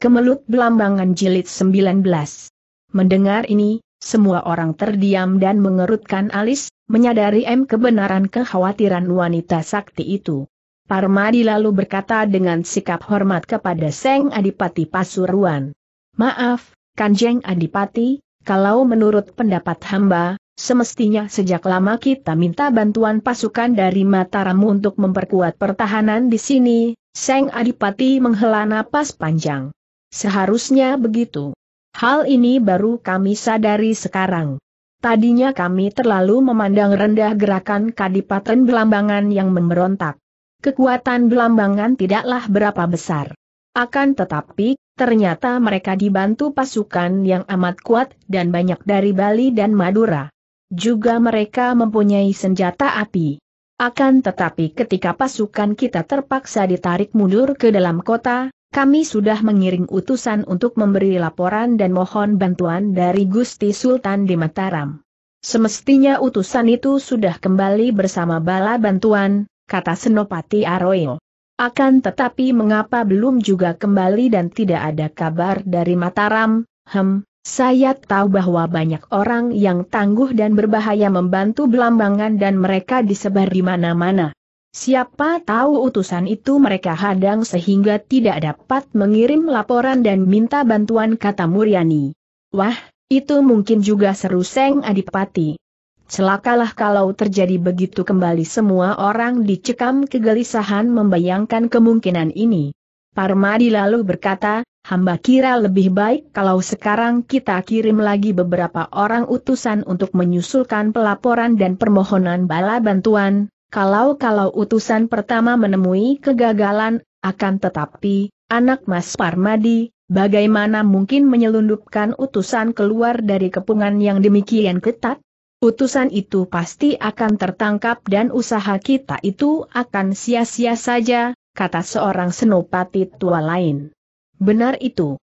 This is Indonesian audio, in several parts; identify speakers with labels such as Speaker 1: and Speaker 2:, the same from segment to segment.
Speaker 1: Kemelut Belambangan Jilid 19 Mendengar ini, semua orang terdiam dan mengerutkan alis, menyadari M kebenaran kekhawatiran wanita sakti itu. Parmadi lalu berkata dengan sikap hormat kepada Seng Adipati Pasuruan. Maaf, Kanjeng Adipati, kalau menurut pendapat hamba, semestinya sejak lama kita minta bantuan pasukan dari Mataram untuk memperkuat pertahanan di sini, Seng Adipati menghela napas panjang. Seharusnya begitu. Hal ini baru kami sadari sekarang. Tadinya kami terlalu memandang rendah gerakan kadipaten belambangan yang memberontak. Kekuatan belambangan tidaklah berapa besar. Akan tetapi, ternyata mereka dibantu pasukan yang amat kuat dan banyak dari Bali dan Madura. Juga mereka mempunyai senjata api. Akan tetapi ketika pasukan kita terpaksa ditarik mundur ke dalam kota, kami sudah mengiring utusan untuk memberi laporan dan mohon bantuan dari Gusti Sultan di Mataram. Semestinya utusan itu sudah kembali bersama bala bantuan, kata Senopati Aroyo. Akan tetapi mengapa belum juga kembali dan tidak ada kabar dari Mataram, hem, saya tahu bahwa banyak orang yang tangguh dan berbahaya membantu Belambangan dan mereka disebar di mana-mana. Siapa tahu utusan itu mereka hadang sehingga tidak dapat mengirim laporan dan minta bantuan kata Muryani. Wah, itu mungkin juga seru Seng Adipati. Celakalah kalau terjadi begitu kembali semua orang dicekam kegelisahan membayangkan kemungkinan ini. Parmadi lalu berkata, hamba kira lebih baik kalau sekarang kita kirim lagi beberapa orang utusan untuk menyusulkan pelaporan dan permohonan bala bantuan, kalau-kalau utusan pertama menemui kegagalan, akan tetapi, anak Mas Parmadi, bagaimana mungkin menyelundupkan utusan keluar dari kepungan yang demikian ketat? Utusan itu pasti akan tertangkap dan usaha kita itu akan sia-sia saja, kata seorang senopati tua lain. Benar itu.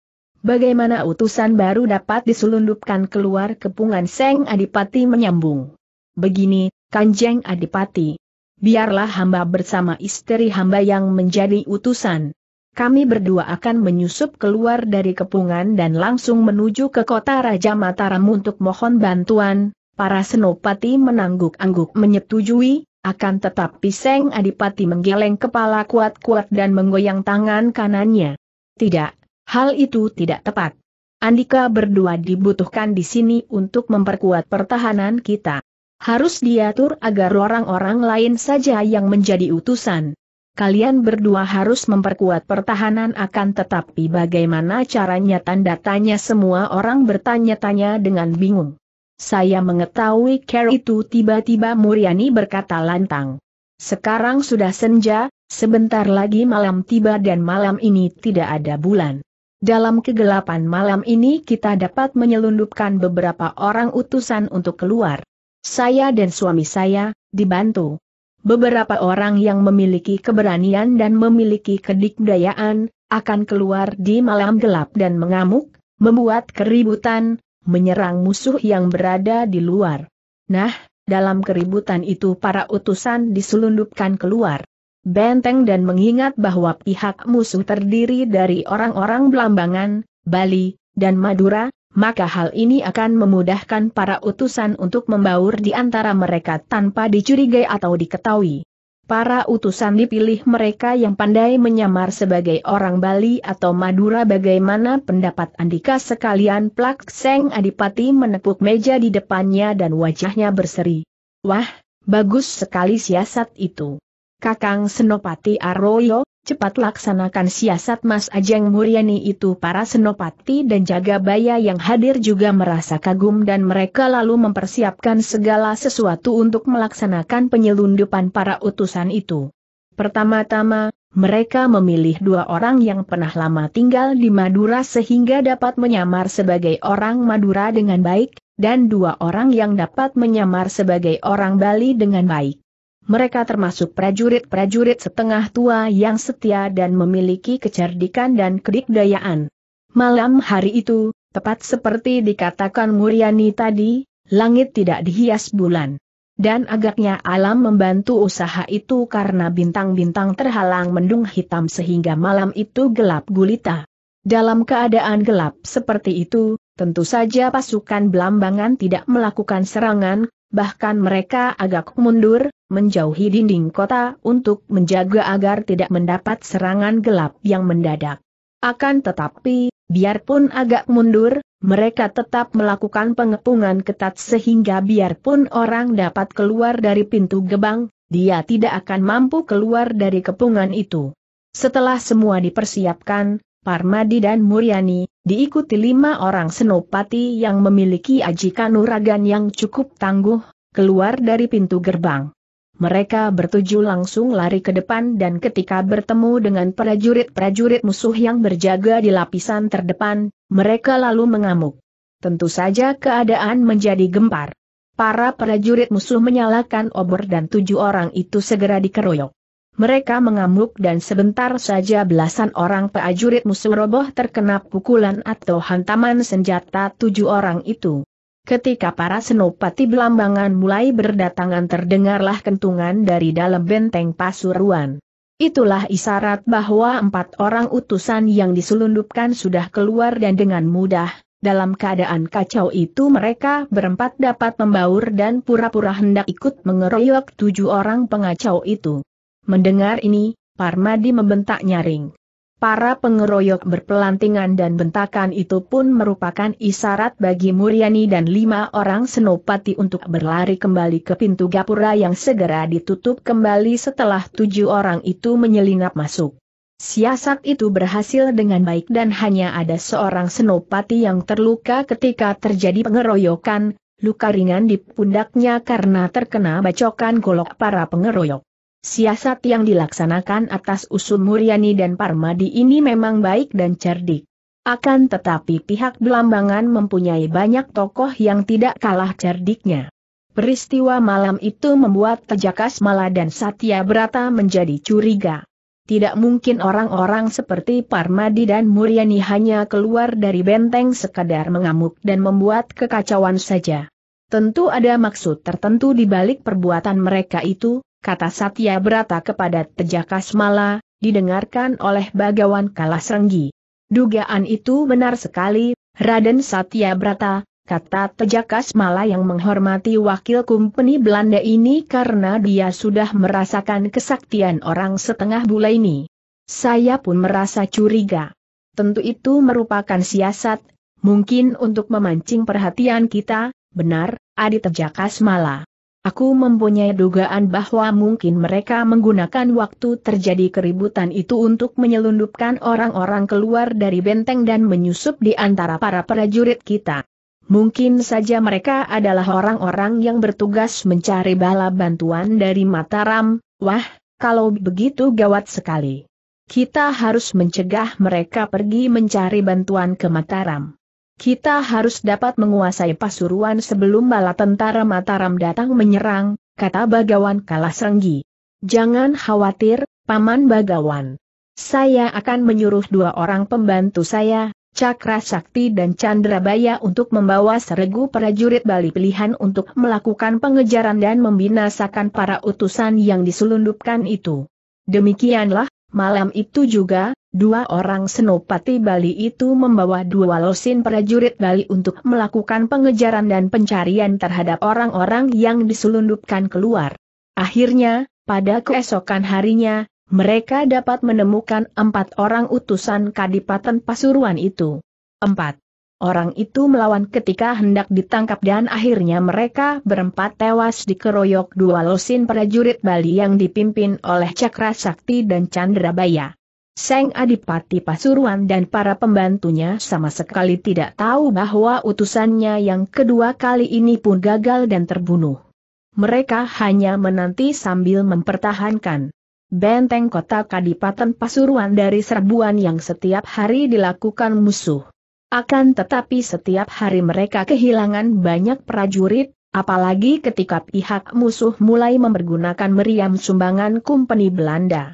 Speaker 1: Bagaimana utusan baru dapat diselundupkan keluar kepungan Seng Adipati menyambung. Begini, Kanjeng Adipati biarlah hamba bersama istri hamba yang menjadi utusan. Kami berdua akan menyusup keluar dari kepungan dan langsung menuju ke kota Raja Mataram untuk mohon bantuan. Para senopati menangguk-angguk menyetujui, akan tetapi Seng Adipati menggeleng kepala kuat-kuat dan menggoyang tangan kanannya. Tidak, hal itu tidak tepat. Andika berdua dibutuhkan di sini untuk memperkuat pertahanan kita. Harus diatur agar orang-orang lain saja yang menjadi utusan. Kalian berdua harus memperkuat pertahanan akan tetapi bagaimana caranya tanda tanya semua orang bertanya-tanya dengan bingung. Saya mengetahui care itu tiba-tiba Muryani berkata lantang. Sekarang sudah senja, sebentar lagi malam tiba dan malam ini tidak ada bulan. Dalam kegelapan malam ini kita dapat menyelundupkan beberapa orang utusan untuk keluar. Saya dan suami saya, dibantu. Beberapa orang yang memiliki keberanian dan memiliki kedikdayaan, akan keluar di malam gelap dan mengamuk, membuat keributan, menyerang musuh yang berada di luar. Nah, dalam keributan itu para utusan diselundupkan keluar. Benteng dan mengingat bahwa pihak musuh terdiri dari orang-orang Belambangan, Bali, dan Madura, maka hal ini akan memudahkan para utusan untuk membaur di antara mereka tanpa dicurigai atau diketahui. Para utusan dipilih mereka yang pandai menyamar sebagai orang Bali atau Madura bagaimana pendapat Andika sekalian plak Seng Adipati menepuk meja di depannya dan wajahnya berseri. Wah, bagus sekali siasat itu. Kakang Senopati Arroyo, cepat laksanakan siasat Mas Ajeng Muriani itu para senopati dan Jagabaya yang hadir juga merasa kagum dan mereka lalu mempersiapkan segala sesuatu untuk melaksanakan penyelundupan para utusan itu. Pertama-tama, mereka memilih dua orang yang pernah lama tinggal di Madura sehingga dapat menyamar sebagai orang Madura dengan baik, dan dua orang yang dapat menyamar sebagai orang Bali dengan baik mereka termasuk prajurit-prajurit setengah tua yang setia dan memiliki kecerdikan dan kedikdayaan. Malam hari itu, tepat seperti dikatakan Muriani tadi, langit tidak dihias bulan. Dan agaknya alam membantu usaha itu karena bintang-bintang terhalang mendung hitam sehingga malam itu gelap gulita. Dalam keadaan gelap seperti itu, tentu saja pasukan Belambangan tidak melakukan serangan bahkan mereka agak mundur, menjauhi dinding kota untuk menjaga agar tidak mendapat serangan gelap yang mendadak. Akan tetapi, biarpun agak mundur, mereka tetap melakukan pengepungan ketat sehingga biarpun orang dapat keluar dari pintu gebang, dia tidak akan mampu keluar dari kepungan itu. Setelah semua dipersiapkan, Parmadi dan Muryani, diikuti lima orang senopati yang memiliki aji kanuragan yang cukup tangguh, keluar dari pintu gerbang. Mereka bertuju langsung lari ke depan dan ketika bertemu dengan prajurit-prajurit musuh yang berjaga di lapisan terdepan, mereka lalu mengamuk. Tentu saja keadaan menjadi gempar. Para prajurit musuh menyalakan obor dan tujuh orang itu segera dikeroyok. Mereka mengamuk dan sebentar saja belasan orang prajurit musuh roboh terkena pukulan atau hantaman senjata tujuh orang itu. Ketika para senopati belambangan mulai berdatangan terdengarlah kentungan dari dalam benteng Pasuruan. Itulah isyarat bahwa empat orang utusan yang diselundupkan sudah keluar dan dengan mudah, dalam keadaan kacau itu mereka berempat dapat membaur dan pura-pura hendak ikut mengeroyok tujuh orang pengacau itu. Mendengar ini, Parmadi membentak nyaring. Para pengeroyok berpelantingan dan bentakan itu pun merupakan isyarat bagi Muryani dan lima orang senopati untuk berlari kembali ke pintu gapura yang segera ditutup kembali setelah tujuh orang itu menyelinap masuk. Siasat itu berhasil dengan baik dan hanya ada seorang senopati yang terluka ketika terjadi pengeroyokan, luka ringan di pundaknya karena terkena bacokan golok para pengeroyok siasat yang dilaksanakan atas usul Muryani dan Parmadi ini memang baik dan cerdik. Akan tetapi pihak Belambangan mempunyai banyak tokoh yang tidak kalah cerdiknya. Peristiwa malam itu membuat Tejakas Mala dan Satya Brata menjadi curiga. Tidak mungkin orang-orang seperti Parmadi dan Muryani hanya keluar dari benteng sekadar mengamuk dan membuat kekacauan saja. Tentu ada maksud tertentu di balik perbuatan mereka itu, kata Satya Brata kepada Tejakasmala, Mala, didengarkan oleh Bagawan Kalasrenggi. Dugaan itu benar sekali, Raden Satya Brata, kata Tejakasmala Mala yang menghormati wakil kumpeni Belanda ini karena dia sudah merasakan kesaktian orang setengah bulan ini. Saya pun merasa curiga. Tentu itu merupakan siasat, mungkin untuk memancing perhatian kita, benar, Adi Tejakasmala. Mala. Aku mempunyai dugaan bahwa mungkin mereka menggunakan waktu terjadi keributan itu untuk menyelundupkan orang-orang keluar dari benteng dan menyusup di antara para prajurit kita. Mungkin saja mereka adalah orang-orang yang bertugas mencari bala bantuan dari Mataram, wah, kalau begitu gawat sekali. Kita harus mencegah mereka pergi mencari bantuan ke Mataram. Kita harus dapat menguasai Pasuruan sebelum bala tentara Mataram datang menyerang, kata Bagawan Kalasenggi. Jangan khawatir, Paman Bagawan. Saya akan menyuruh dua orang pembantu saya, Cakra Sakti dan Chandrabaya untuk membawa seregu prajurit Bali pilihan untuk melakukan pengejaran dan membinasakan para utusan yang diselundupkan itu. Demikianlah, malam itu juga, dua orang senopati Bali itu membawa dua losin prajurit Bali untuk melakukan pengejaran dan pencarian terhadap orang-orang yang diselundupkan keluar. Akhirnya, pada keesokan harinya, mereka dapat menemukan empat orang utusan Kadipaten Pasuruan itu. Empat. Orang itu melawan ketika hendak ditangkap dan akhirnya mereka berempat tewas dikeroyok dua losin prajurit Bali yang dipimpin oleh Cakra Sakti dan Chandrabaya. Seng Adipati Pasuruan dan para pembantunya sama sekali tidak tahu bahwa utusannya yang kedua kali ini pun gagal dan terbunuh. Mereka hanya menanti sambil mempertahankan benteng kota Kadipaten Pasuruan dari serbuan yang setiap hari dilakukan musuh. Akan tetapi setiap hari mereka kehilangan banyak prajurit, apalagi ketika pihak musuh mulai mempergunakan meriam sumbangan kumpeni Belanda.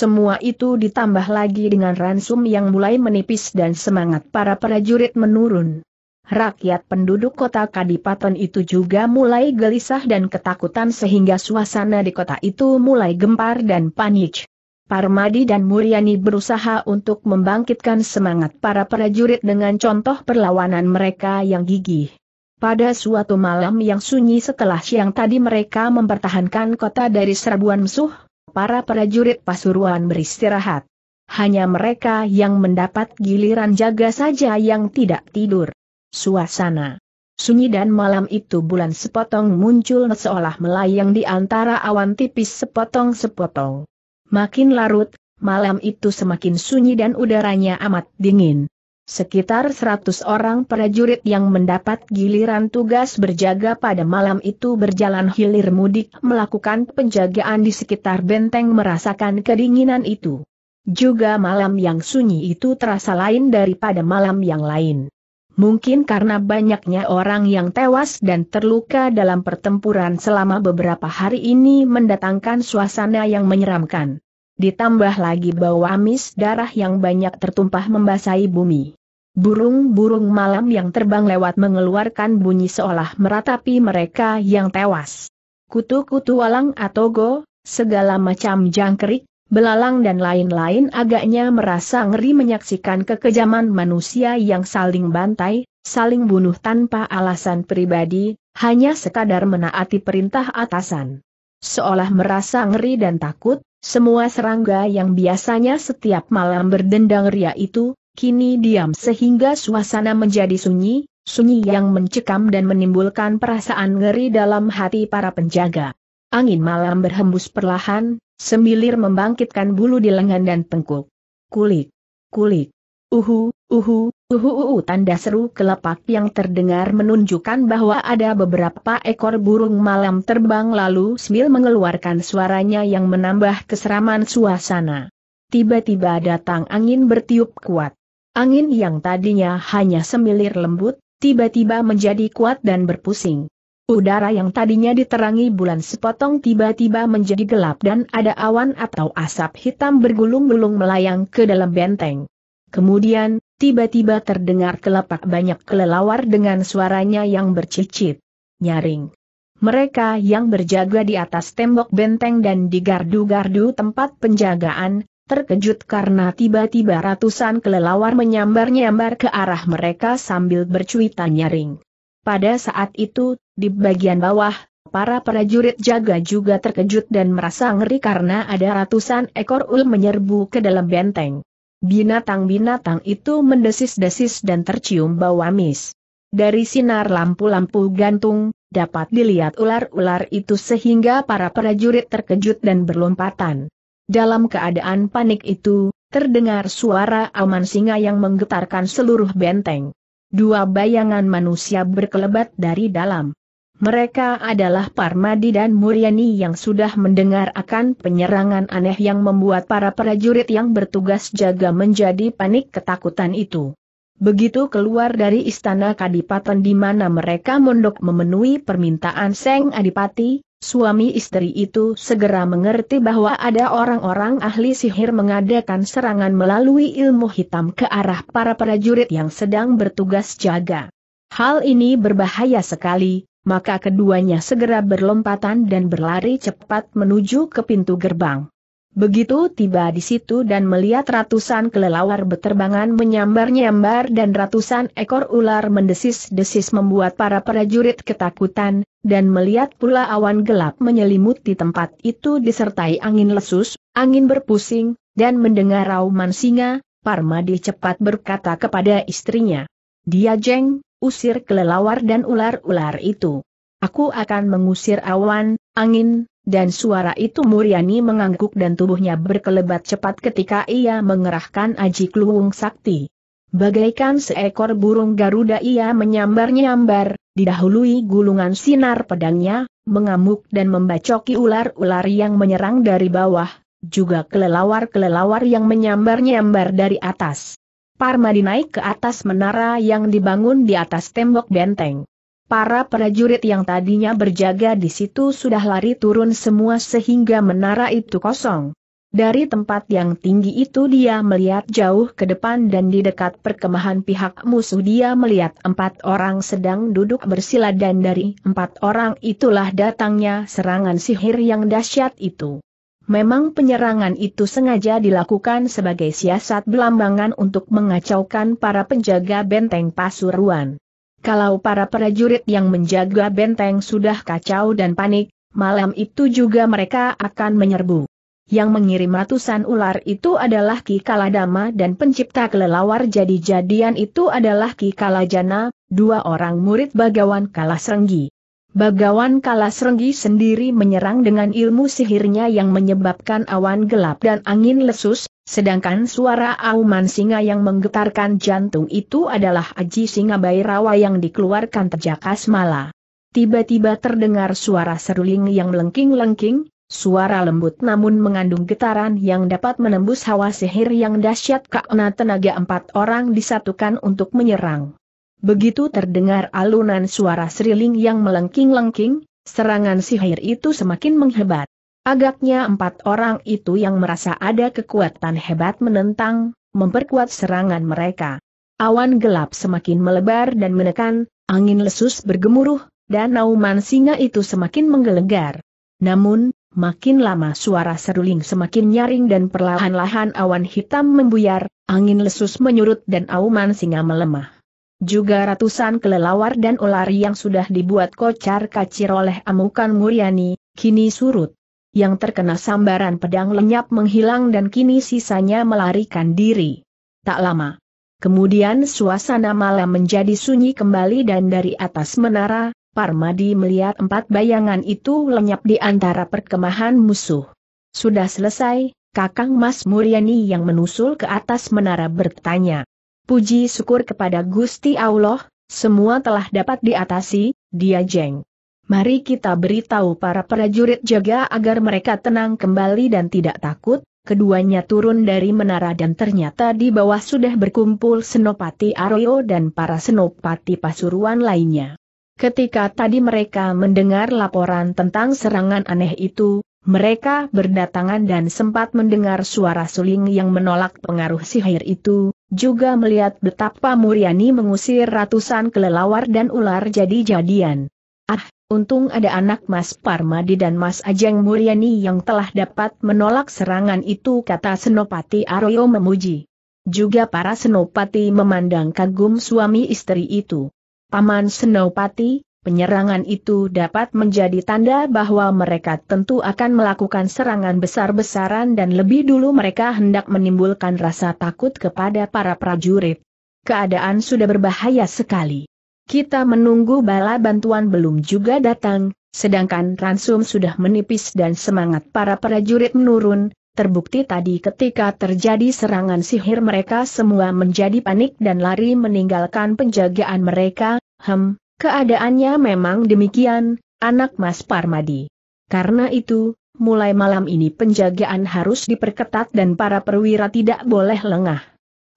Speaker 1: Semua itu ditambah lagi dengan ransum yang mulai menipis dan semangat para prajurit menurun. Rakyat penduduk kota Kadipaten itu juga mulai gelisah dan ketakutan sehingga suasana di kota itu mulai gempar dan panik. Parmadi dan Muriani berusaha untuk membangkitkan semangat para prajurit dengan contoh perlawanan mereka yang gigih. Pada suatu malam yang sunyi setelah siang tadi mereka mempertahankan kota dari serbuan musuh, para prajurit Pasuruan beristirahat. Hanya mereka yang mendapat giliran jaga saja yang tidak tidur. Suasana sunyi dan malam itu bulan sepotong muncul seolah melayang di antara awan tipis sepotong-sepotong. Makin larut, malam itu semakin sunyi dan udaranya amat dingin. Sekitar 100 orang prajurit yang mendapat giliran tugas berjaga pada malam itu berjalan hilir mudik melakukan penjagaan di sekitar benteng merasakan kedinginan itu. Juga malam yang sunyi itu terasa lain daripada malam yang lain. Mungkin karena banyaknya orang yang tewas dan terluka dalam pertempuran selama beberapa hari ini mendatangkan suasana yang menyeramkan. Ditambah lagi bau amis darah yang banyak tertumpah membasahi bumi. Burung-burung malam yang terbang lewat mengeluarkan bunyi seolah meratapi mereka yang tewas. Kutu-kutu walang atau go, segala macam jangkrik, belalang dan lain-lain agaknya merasa ngeri menyaksikan kekejaman manusia yang saling bantai, saling bunuh tanpa alasan pribadi, hanya sekadar menaati perintah atasan. Seolah merasa ngeri dan takut, semua serangga yang biasanya setiap malam berdendang ria itu, kini diam sehingga suasana menjadi sunyi, sunyi yang mencekam dan menimbulkan perasaan ngeri dalam hati para penjaga. Angin malam berhembus perlahan, semilir membangkitkan bulu di lengan dan tengkuk. Kulik, kulik, uhu, uhu, uhu, uhu, tanda seru kelepak yang terdengar menunjukkan bahwa ada beberapa ekor burung malam terbang lalu sambil mengeluarkan suaranya yang menambah keseraman suasana. Tiba-tiba datang angin bertiup kuat. Angin yang tadinya hanya semilir lembut, tiba-tiba menjadi kuat dan berpusing. Udara yang tadinya diterangi bulan sepotong tiba-tiba menjadi gelap dan ada awan atau asap hitam bergulung-gulung melayang ke dalam benteng. Kemudian, tiba-tiba terdengar kelepak banyak kelelawar dengan suaranya yang bercicit. Nyaring. Mereka yang berjaga di atas tembok benteng dan di gardu-gardu tempat penjagaan, terkejut karena tiba-tiba ratusan kelelawar menyambar-nyambar ke arah mereka sambil bercuitan nyaring. Pada saat itu, di bagian bawah, para prajurit jaga juga terkejut dan merasa ngeri karena ada ratusan ekor ul menyerbu ke dalam benteng. Binatang-binatang itu mendesis-desis dan tercium bau amis. Dari sinar lampu-lampu gantung, dapat dilihat ular-ular itu sehingga para prajurit terkejut dan berlompatan. Dalam keadaan panik itu, terdengar suara aman singa yang menggetarkan seluruh benteng. Dua bayangan manusia berkelebat dari dalam. Mereka adalah Parmadi dan Muryani yang sudah mendengar akan penyerangan aneh yang membuat para prajurit yang bertugas jaga menjadi panik ketakutan itu. Begitu keluar dari istana Kadipaten di mana mereka mondok memenuhi permintaan Seng Adipati, Suami istri itu segera mengerti bahwa ada orang-orang ahli sihir mengadakan serangan melalui ilmu hitam ke arah para prajurit yang sedang bertugas jaga. Hal ini berbahaya sekali, maka keduanya segera berlompatan dan berlari cepat menuju ke pintu gerbang. Begitu tiba di situ dan melihat ratusan kelelawar beterbangan menyambar-nyambar dan ratusan ekor ular mendesis-desis membuat para prajurit ketakutan, dan melihat pula awan gelap menyelimuti tempat itu disertai angin lesus, angin berpusing, dan mendengar rauman singa, Parmadi cepat berkata kepada istrinya. Dia jeng, usir kelelawar dan ular-ular itu. Aku akan mengusir awan, angin, dan suara itu Muriani mengangguk dan tubuhnya berkelebat cepat ketika ia mengerahkan aji kluwung sakti. Bagaikan seekor burung Garuda ia menyambar-nyambar, didahului gulungan sinar pedangnya, mengamuk dan membacoki ular-ular yang menyerang dari bawah, juga kelelawar-kelelawar yang menyambar-nyambar dari atas. Parmadi naik ke atas menara yang dibangun di atas tembok benteng. Para prajurit yang tadinya berjaga di situ sudah lari turun semua sehingga menara itu kosong. Dari tempat yang tinggi itu dia melihat jauh ke depan dan di dekat perkemahan pihak musuh dia melihat empat orang sedang duduk bersila dan dari empat orang itulah datangnya serangan sihir yang dahsyat itu. Memang penyerangan itu sengaja dilakukan sebagai siasat belambangan untuk mengacaukan para penjaga benteng Pasuruan. Kalau para prajurit yang menjaga benteng sudah kacau dan panik, malam itu juga mereka akan menyerbu. Yang mengirim ratusan ular itu adalah Ki Kaladama dan pencipta kelelawar jadi-jadian itu adalah Ki Kalajana, dua orang murid Bagawan Kalasrenggi. Bagawan renggi sendiri menyerang dengan ilmu sihirnya yang menyebabkan awan gelap dan angin lesus, sedangkan suara auman singa yang menggetarkan jantung itu adalah aji singa Bairawa yang dikeluarkan terjakas mala. Tiba-tiba terdengar suara seruling yang melengking-lengking, suara lembut namun mengandung getaran yang dapat menembus hawa sihir yang dahsyat karena tenaga empat orang disatukan untuk menyerang. Begitu terdengar alunan suara seriling yang melengking-lengking, serangan sihir itu semakin menghebat. Agaknya empat orang itu yang merasa ada kekuatan hebat menentang, memperkuat serangan mereka. Awan gelap semakin melebar dan menekan, angin lesus bergemuruh, dan nauman singa itu semakin menggelegar. Namun, makin lama suara seruling semakin nyaring dan perlahan-lahan awan hitam membuyar, angin lesus menyurut dan auman singa melemah. Juga ratusan kelelawar dan ular yang sudah dibuat kocar kacir oleh amukan Muryani, kini surut. Yang terkena sambaran pedang lenyap menghilang dan kini sisanya melarikan diri. Tak lama. Kemudian suasana malam menjadi sunyi kembali dan dari atas menara, Parmadi melihat empat bayangan itu lenyap di antara perkemahan musuh. Sudah selesai, Kakang Mas Muryani yang menusul ke atas menara bertanya. Puji syukur kepada Gusti Allah, semua telah dapat diatasi, dia jeng. Mari kita beritahu para prajurit jaga agar mereka tenang kembali dan tidak takut, keduanya turun dari menara dan ternyata di bawah sudah berkumpul Senopati Aryo dan para Senopati Pasuruan lainnya. Ketika tadi mereka mendengar laporan tentang serangan aneh itu, mereka berdatangan dan sempat mendengar suara suling yang menolak pengaruh sihir itu, juga melihat betapa Muriani mengusir ratusan kelelawar dan ular jadi-jadian. Ah, untung ada anak Mas Parmadi dan Mas Ajeng Muriani yang telah dapat menolak serangan itu kata Senopati Aryo memuji. Juga para Senopati memandang kagum suami istri itu. Paman Senopati, Penyerangan itu dapat menjadi tanda bahwa mereka tentu akan melakukan serangan besar-besaran dan lebih dulu mereka hendak menimbulkan rasa takut kepada para prajurit. Keadaan sudah berbahaya sekali. Kita menunggu bala bantuan belum juga datang, sedangkan ransum sudah menipis dan semangat para prajurit menurun, Terbukti tadi ketika terjadi serangan sihir mereka semua menjadi panik dan lari meninggalkan penjagaan mereka, hem, Keadaannya memang demikian, anak Mas Parmadi. Karena itu, mulai malam ini penjagaan harus diperketat dan para perwira tidak boleh lengah.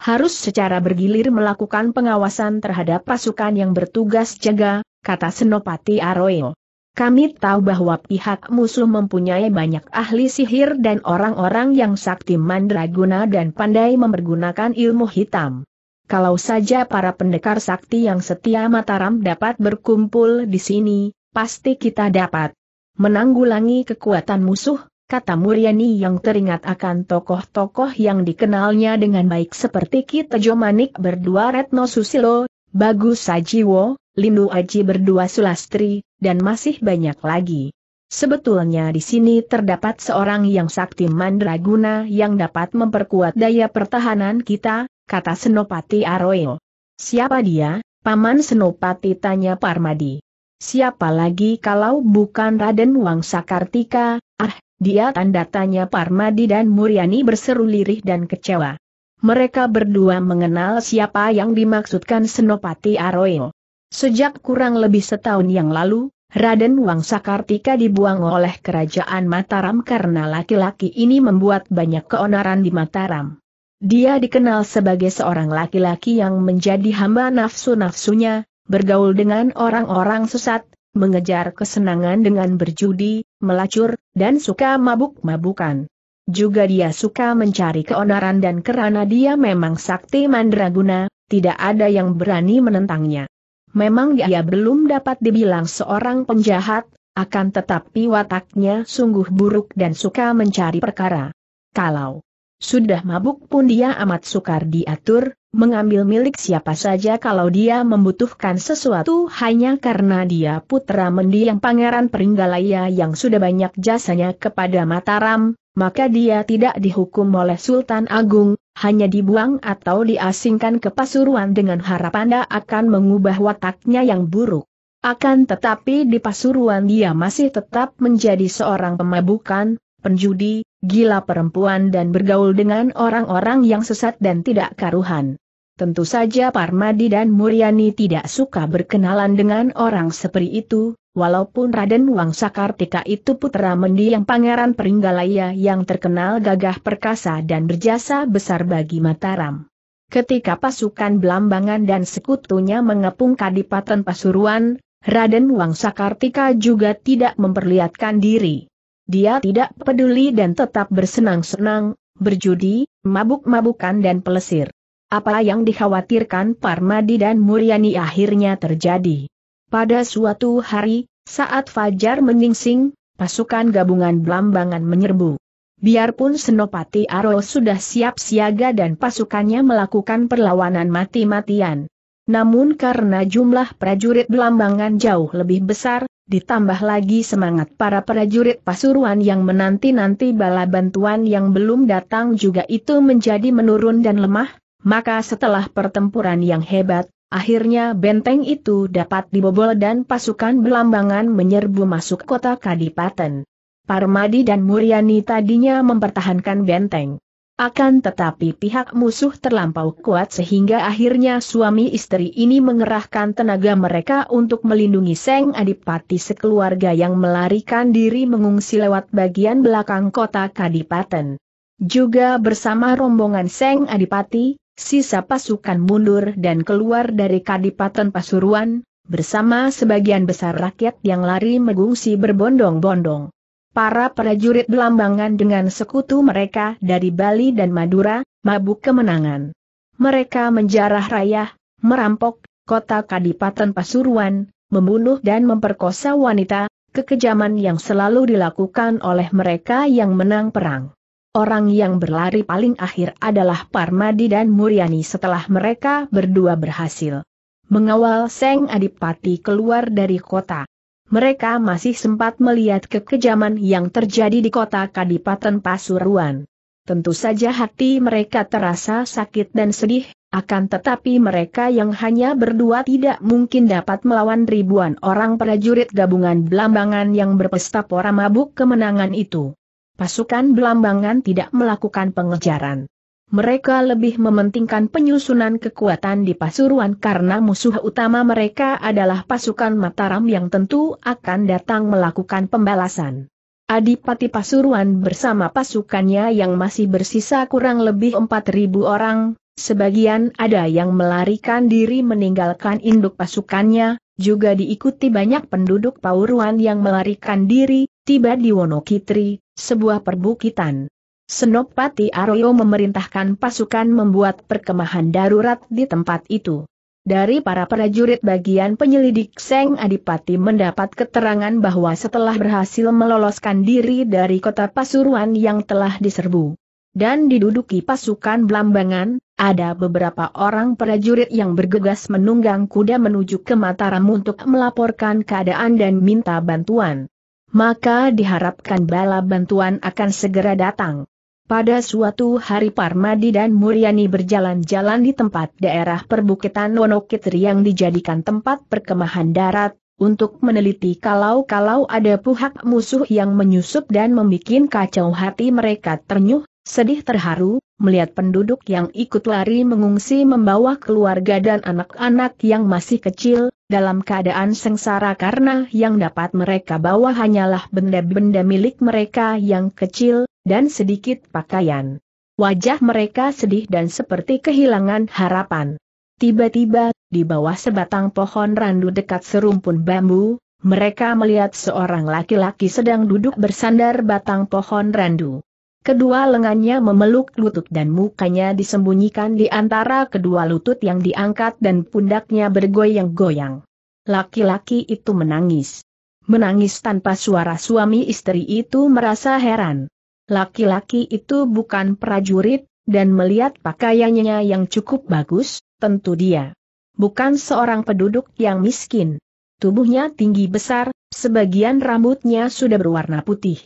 Speaker 1: Harus secara bergilir melakukan pengawasan terhadap pasukan yang bertugas jaga, kata Senopati Aroyo. Kami tahu bahwa pihak musuh mempunyai banyak ahli sihir dan orang-orang yang sakti mandraguna dan pandai mempergunakan ilmu hitam. Kalau saja para pendekar sakti yang setia Mataram dapat berkumpul di sini, pasti kita dapat menanggulangi kekuatan musuh, kata Muryani yang teringat akan tokoh-tokoh yang dikenalnya dengan baik seperti Kitejo Manik berdua Retno Susilo, Bagus Sajiwo, Lindu Aji berdua Sulastri, dan masih banyak lagi. Sebetulnya di sini terdapat seorang yang sakti mandraguna yang dapat memperkuat daya pertahanan kita, kata Senopati Aroyo. Siapa dia? Paman Senopati tanya Parmadi. Siapa lagi kalau bukan Raden Wangsa Kartika, ah, dia tanda tanya Parmadi dan Muriani berseru lirih dan kecewa. Mereka berdua mengenal siapa yang dimaksudkan Senopati Aroyo. Sejak kurang lebih setahun yang lalu, Raden Wang Sakartika dibuang oleh kerajaan Mataram karena laki-laki ini membuat banyak keonaran di Mataram. Dia dikenal sebagai seorang laki-laki yang menjadi hamba nafsu-nafsunya, bergaul dengan orang-orang sesat, mengejar kesenangan dengan berjudi, melacur, dan suka mabuk-mabukan. Juga dia suka mencari keonaran dan kerana dia memang sakti mandraguna, tidak ada yang berani menentangnya. Memang dia belum dapat dibilang seorang penjahat, akan tetapi wataknya sungguh buruk dan suka mencari perkara. Kalau sudah mabuk pun dia amat sukar diatur, mengambil milik siapa saja kalau dia membutuhkan sesuatu hanya karena dia putra mendiang pangeran Peringgalaya yang sudah banyak jasanya kepada Mataram, maka dia tidak dihukum oleh Sultan Agung, hanya dibuang atau diasingkan ke Pasuruan dengan harapan Anda akan mengubah wataknya yang buruk. Akan tetapi di Pasuruan dia masih tetap menjadi seorang pemabukan, penjudi, gila perempuan dan bergaul dengan orang-orang yang sesat dan tidak karuhan. Tentu saja Parmadi dan Muriani tidak suka berkenalan dengan orang seperti itu, Walaupun Raden Wang Sakartika itu putra mendiang Pangeran Peringgalaya yang terkenal gagah perkasa dan berjasa besar bagi Mataram. Ketika pasukan Belambangan dan sekutunya mengepung Kadipaten Pasuruan, Raden Wang Sakartika juga tidak memperlihatkan diri. Dia tidak peduli dan tetap bersenang-senang, berjudi, mabuk-mabukan dan pelesir. Apa yang dikhawatirkan Parmadi dan Muriani akhirnya terjadi. Pada suatu hari, saat Fajar menyingsing, pasukan gabungan Blambangan menyerbu. Biarpun Senopati Aro sudah siap siaga dan pasukannya melakukan perlawanan mati-matian. Namun karena jumlah prajurit Blambangan jauh lebih besar, ditambah lagi semangat para prajurit Pasuruan yang menanti-nanti bala bantuan yang belum datang juga itu menjadi menurun dan lemah, maka setelah pertempuran yang hebat, Akhirnya benteng itu dapat dibobol dan pasukan belambangan menyerbu masuk kota Kadipaten. Parmadi dan Muryani tadinya mempertahankan benteng. Akan tetapi pihak musuh terlampau kuat sehingga akhirnya suami istri ini mengerahkan tenaga mereka untuk melindungi Seng Adipati sekeluarga yang melarikan diri mengungsi lewat bagian belakang kota Kadipaten. Juga bersama rombongan Seng Adipati, Sisa pasukan mundur dan keluar dari Kadipaten Pasuruan, bersama sebagian besar rakyat yang lari mengungsi berbondong-bondong. Para prajurit belambangan dengan sekutu mereka dari Bali dan Madura, mabuk kemenangan. Mereka menjarah raya, merampok, kota Kadipaten Pasuruan, membunuh dan memperkosa wanita, kekejaman yang selalu dilakukan oleh mereka yang menang perang. Orang yang berlari paling akhir adalah Parmadi dan Muriani setelah mereka berdua berhasil mengawal Seng Adipati keluar dari kota. Mereka masih sempat melihat kekejaman yang terjadi di kota Kadipaten Pasuruan. Tentu saja hati mereka terasa sakit dan sedih, akan tetapi mereka yang hanya berdua tidak mungkin dapat melawan ribuan orang prajurit gabungan Belambangan yang berpesta pora mabuk kemenangan itu pasukan belambangan tidak melakukan pengejaran. Mereka lebih mementingkan penyusunan kekuatan di Pasuruan karena musuh utama mereka adalah pasukan Mataram yang tentu akan datang melakukan pembalasan. Adipati Pasuruan bersama pasukannya yang masih bersisa kurang lebih 4.000 orang, sebagian ada yang melarikan diri meninggalkan induk pasukannya, juga diikuti banyak penduduk Pasuruan yang melarikan diri, tiba di Wonokitri, sebuah perbukitan. Senopati Arroyo memerintahkan pasukan membuat perkemahan darurat di tempat itu. Dari para prajurit bagian penyelidik Seng Adipati mendapat keterangan bahwa setelah berhasil meloloskan diri dari kota Pasuruan yang telah diserbu dan diduduki pasukan Blambangan, ada beberapa orang prajurit yang bergegas menunggang kuda menuju ke Mataram untuk melaporkan keadaan dan minta bantuan maka diharapkan bala bantuan akan segera datang. Pada suatu hari Parmadi dan Muriani berjalan-jalan di tempat daerah perbukitan Wonokitri yang dijadikan tempat perkemahan darat, untuk meneliti kalau-kalau ada puhak musuh yang menyusup dan membuat kacau hati mereka ternyuh, sedih terharu, melihat penduduk yang ikut lari mengungsi membawa keluarga dan anak-anak yang masih kecil, dalam keadaan sengsara karena yang dapat mereka bawa hanyalah benda-benda milik mereka yang kecil, dan sedikit pakaian. Wajah mereka sedih dan seperti kehilangan harapan. Tiba-tiba, di bawah sebatang pohon randu dekat serumpun bambu, mereka melihat seorang laki-laki sedang duduk bersandar batang pohon randu. Kedua lengannya memeluk lutut dan mukanya disembunyikan di antara kedua lutut yang diangkat dan pundaknya bergoyang-goyang. Laki-laki itu menangis. Menangis tanpa suara suami istri itu merasa heran. Laki-laki itu bukan prajurit, dan melihat pakaiannya yang cukup bagus, tentu dia bukan seorang penduduk yang miskin. Tubuhnya tinggi besar, sebagian rambutnya sudah berwarna putih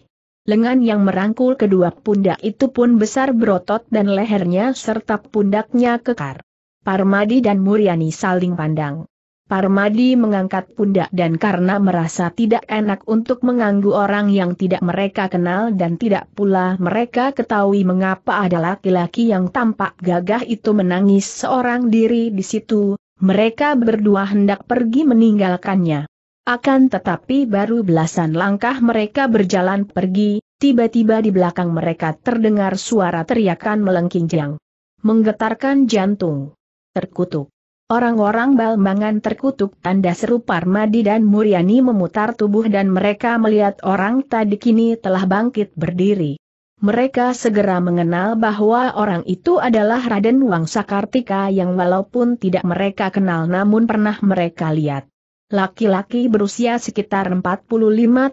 Speaker 1: lengan yang merangkul kedua pundak itu pun besar berotot dan lehernya serta pundaknya kekar. Parmadi dan Muriani saling pandang. Parmadi mengangkat pundak dan karena merasa tidak enak untuk mengganggu orang yang tidak mereka kenal dan tidak pula mereka ketahui mengapa ada laki-laki yang tampak gagah itu menangis seorang diri di situ, mereka berdua hendak pergi meninggalkannya. Akan tetapi baru belasan langkah mereka berjalan pergi, tiba-tiba di belakang mereka terdengar suara teriakan melengking jang, Menggetarkan jantung. Terkutuk. Orang-orang Balmangan terkutuk tanda seru Parmadi dan Muriani memutar tubuh dan mereka melihat orang tadi kini telah bangkit berdiri. Mereka segera mengenal bahwa orang itu adalah Raden Wangsakartika yang walaupun tidak mereka kenal namun pernah mereka lihat. Laki-laki berusia sekitar 45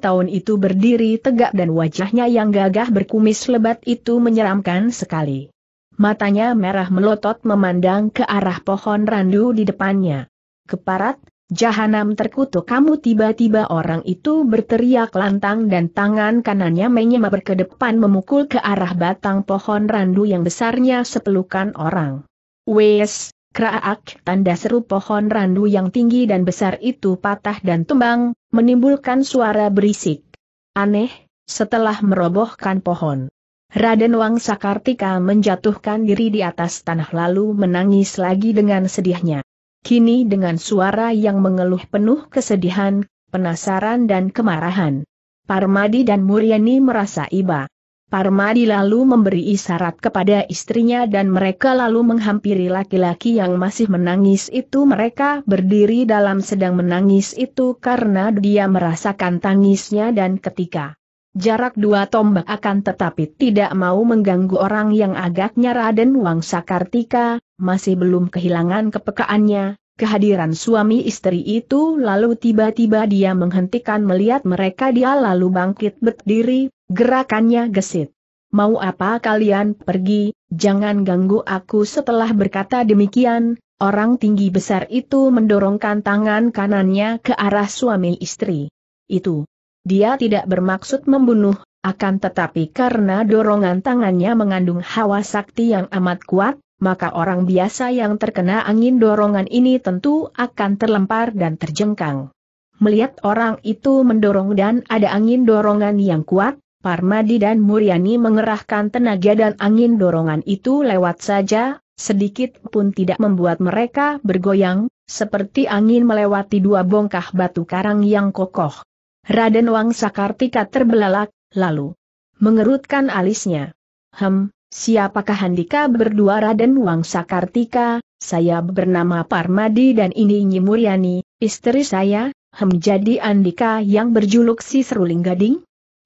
Speaker 1: tahun itu berdiri tegak dan wajahnya yang gagah berkumis lebat itu menyeramkan sekali. Matanya merah melotot memandang ke arah pohon randu di depannya. Keparat, jahanam terkutuk kamu tiba-tiba orang itu berteriak lantang dan tangan kanannya menyebar berkedepan memukul ke arah batang pohon randu yang besarnya sepelukan orang. Wes, Kraak, tanda seru pohon randu yang tinggi dan besar itu patah dan tumbang, menimbulkan suara berisik. Aneh, setelah merobohkan pohon. Raden Wang Sakartika menjatuhkan diri di atas tanah lalu menangis lagi dengan sedihnya. Kini dengan suara yang mengeluh penuh kesedihan, penasaran dan kemarahan. Parmadi dan Muryani merasa iba. Parmadi lalu memberi isyarat kepada istrinya dan mereka lalu menghampiri laki-laki yang masih menangis itu mereka berdiri dalam sedang menangis itu karena dia merasakan tangisnya dan ketika Jarak dua tombak akan tetapi tidak mau mengganggu orang yang agaknya Raden Wangsa Kartika, masih belum kehilangan kepekaannya, kehadiran suami istri itu lalu tiba-tiba dia menghentikan melihat mereka dia lalu bangkit berdiri, gerakannya gesit. Mau apa kalian pergi, jangan ganggu aku setelah berkata demikian, orang tinggi besar itu mendorongkan tangan kanannya ke arah suami istri. Itu. Dia tidak bermaksud membunuh, akan tetapi karena dorongan tangannya mengandung hawa sakti yang amat kuat, maka orang biasa yang terkena angin dorongan ini tentu akan terlempar dan terjengkang. Melihat orang itu mendorong dan ada angin dorongan yang kuat, Parmadi dan Muryani mengerahkan tenaga dan angin dorongan itu lewat saja, sedikit pun tidak membuat mereka bergoyang, seperti angin melewati dua bongkah batu karang yang kokoh. Raden Wang Sakartika terbelalak, lalu mengerutkan alisnya. Hem, Siapakah Handika berdua Raden Wangsa Kartika, saya bernama Parmadi dan ini Nyi Muriani, istri saya, Hem jadi Andika yang berjuluk si Seruling Gading?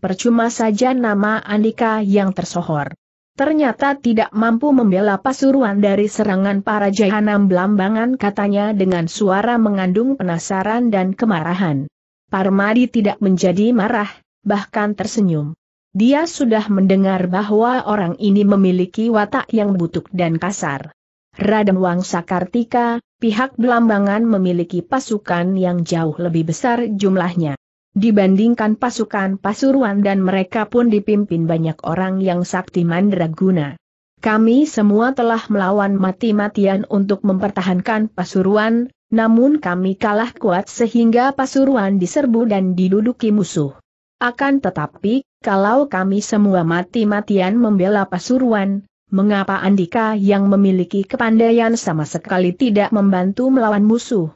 Speaker 1: Percuma saja nama Andika yang tersohor. Ternyata tidak mampu membela pasuruan dari serangan para jahanam belambangan katanya dengan suara mengandung penasaran dan kemarahan. Parmadi tidak menjadi marah, bahkan tersenyum. Dia sudah mendengar bahwa orang ini memiliki watak yang butuk dan kasar. Raden Wangsa Kartika, pihak Belambangan memiliki pasukan yang jauh lebih besar jumlahnya. Dibandingkan pasukan Pasuruan dan mereka pun dipimpin banyak orang yang sakti mandraguna. Kami semua telah melawan mati-matian untuk mempertahankan Pasuruan, namun kami kalah kuat sehingga Pasuruan diserbu dan diduduki musuh. Akan tetapi, kalau kami semua mati-matian membela Pasuruan, mengapa Andika yang memiliki kepandaian sama sekali tidak membantu melawan musuh?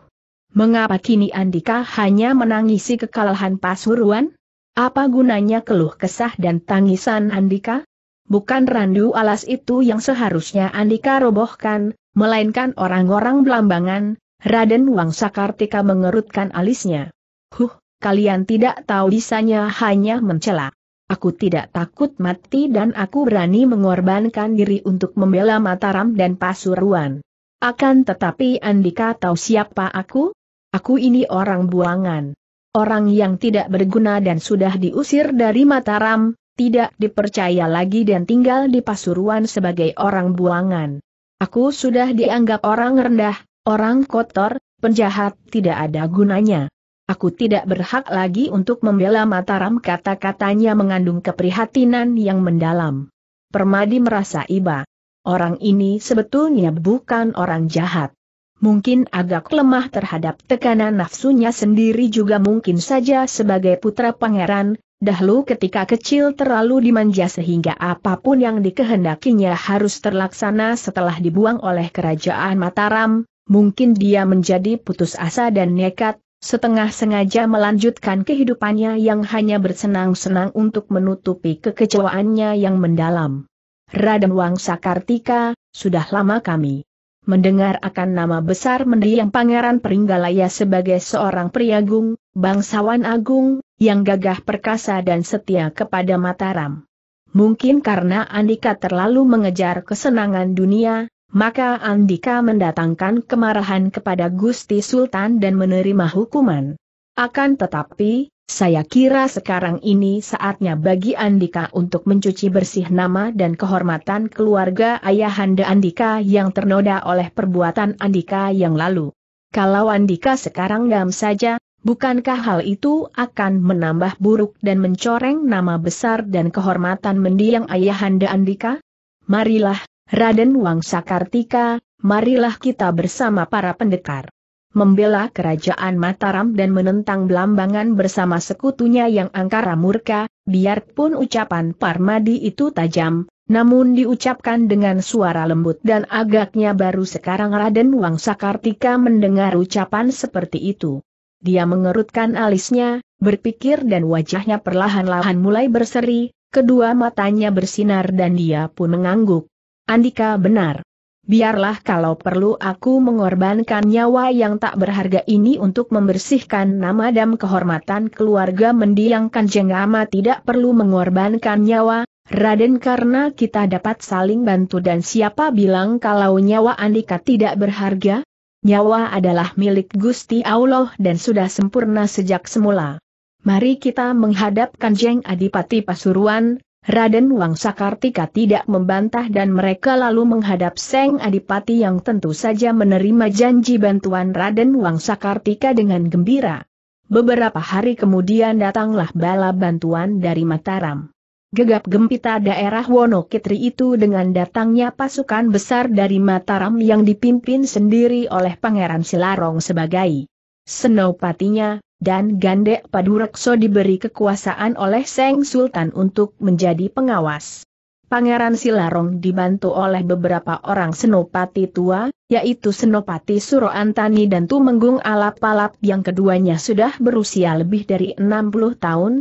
Speaker 1: Mengapa kini Andika hanya menangisi kekalahan Pasuruan? Apa gunanya keluh kesah dan tangisan Andika? Bukan randu alas itu yang seharusnya Andika robohkan, melainkan orang-orang belambangan, Raden Wangsakartika Sakartika mengerutkan alisnya. Huh, kalian tidak tahu bisanya hanya mencela. Aku tidak takut mati dan aku berani mengorbankan diri untuk membela Mataram dan Pasuruan. Akan tetapi Andika tahu siapa aku? Aku ini orang buangan. Orang yang tidak berguna dan sudah diusir dari Mataram, tidak dipercaya lagi dan tinggal di Pasuruan sebagai orang buangan. Aku sudah dianggap orang rendah, orang kotor, penjahat tidak ada gunanya aku tidak berhak lagi untuk membela Mataram kata-katanya mengandung keprihatinan yang mendalam. Permadi merasa iba. Orang ini sebetulnya bukan orang jahat. Mungkin agak lemah terhadap tekanan nafsunya sendiri juga mungkin saja sebagai putra pangeran, dahulu ketika kecil terlalu dimanja sehingga apapun yang dikehendakinya harus terlaksana setelah dibuang oleh kerajaan Mataram, mungkin dia menjadi putus asa dan nekat, setengah sengaja melanjutkan kehidupannya yang hanya bersenang-senang untuk menutupi kekecewaannya yang mendalam. Raden Wang Sakartika, sudah lama kami mendengar akan nama besar mendiang Pangeran Peringgalaya sebagai seorang priagung, bangsawan agung, yang gagah perkasa dan setia kepada Mataram. Mungkin karena Andika terlalu mengejar kesenangan dunia, maka Andika mendatangkan kemarahan kepada Gusti Sultan dan menerima hukuman. Akan tetapi, saya kira sekarang ini saatnya bagi Andika untuk mencuci bersih nama dan kehormatan keluarga ayahanda Andika yang ternoda oleh perbuatan Andika yang lalu. Kalau Andika sekarang diam saja, bukankah hal itu akan menambah buruk dan mencoreng nama besar dan kehormatan mendiang ayahanda Andika? Marilah, Raden Wangsa Kartika, marilah kita bersama para pendekar. Membela kerajaan Mataram dan menentang Belambangan bersama sekutunya yang angkara murka, biarpun ucapan Parmadi itu tajam, namun diucapkan dengan suara lembut dan agaknya baru sekarang Raden Wangsa Kartika mendengar ucapan seperti itu. Dia mengerutkan alisnya, berpikir dan wajahnya perlahan-lahan mulai berseri, kedua matanya bersinar dan dia pun mengangguk. Andika benar. Biarlah kalau perlu aku mengorbankan nyawa yang tak berharga ini untuk membersihkan nama dan kehormatan keluarga mendiang Kanjeng Rama tidak perlu mengorbankan nyawa, Raden karena kita dapat saling bantu dan siapa bilang kalau nyawa Andika tidak berharga? Nyawa adalah milik Gusti Allah dan sudah sempurna sejak semula. Mari kita menghadapkan Kanjeng Adipati Pasuruan, Raden Wang Sakartika tidak membantah dan mereka lalu menghadap Seng Adipati yang tentu saja menerima janji bantuan Raden Wang Sakartika dengan gembira. Beberapa hari kemudian datanglah bala bantuan dari Mataram. Gegap gempita daerah Wonokitri itu dengan datangnya pasukan besar dari Mataram yang dipimpin sendiri oleh Pangeran Silarong sebagai senopatinya, dan Gandek Padurekso diberi kekuasaan oleh Seng Sultan untuk menjadi pengawas. Pangeran Silarong dibantu oleh beberapa orang senopati tua, yaitu Senopati Suroantani dan Tumenggung Alap-Alap yang keduanya sudah berusia lebih dari 60 tahun.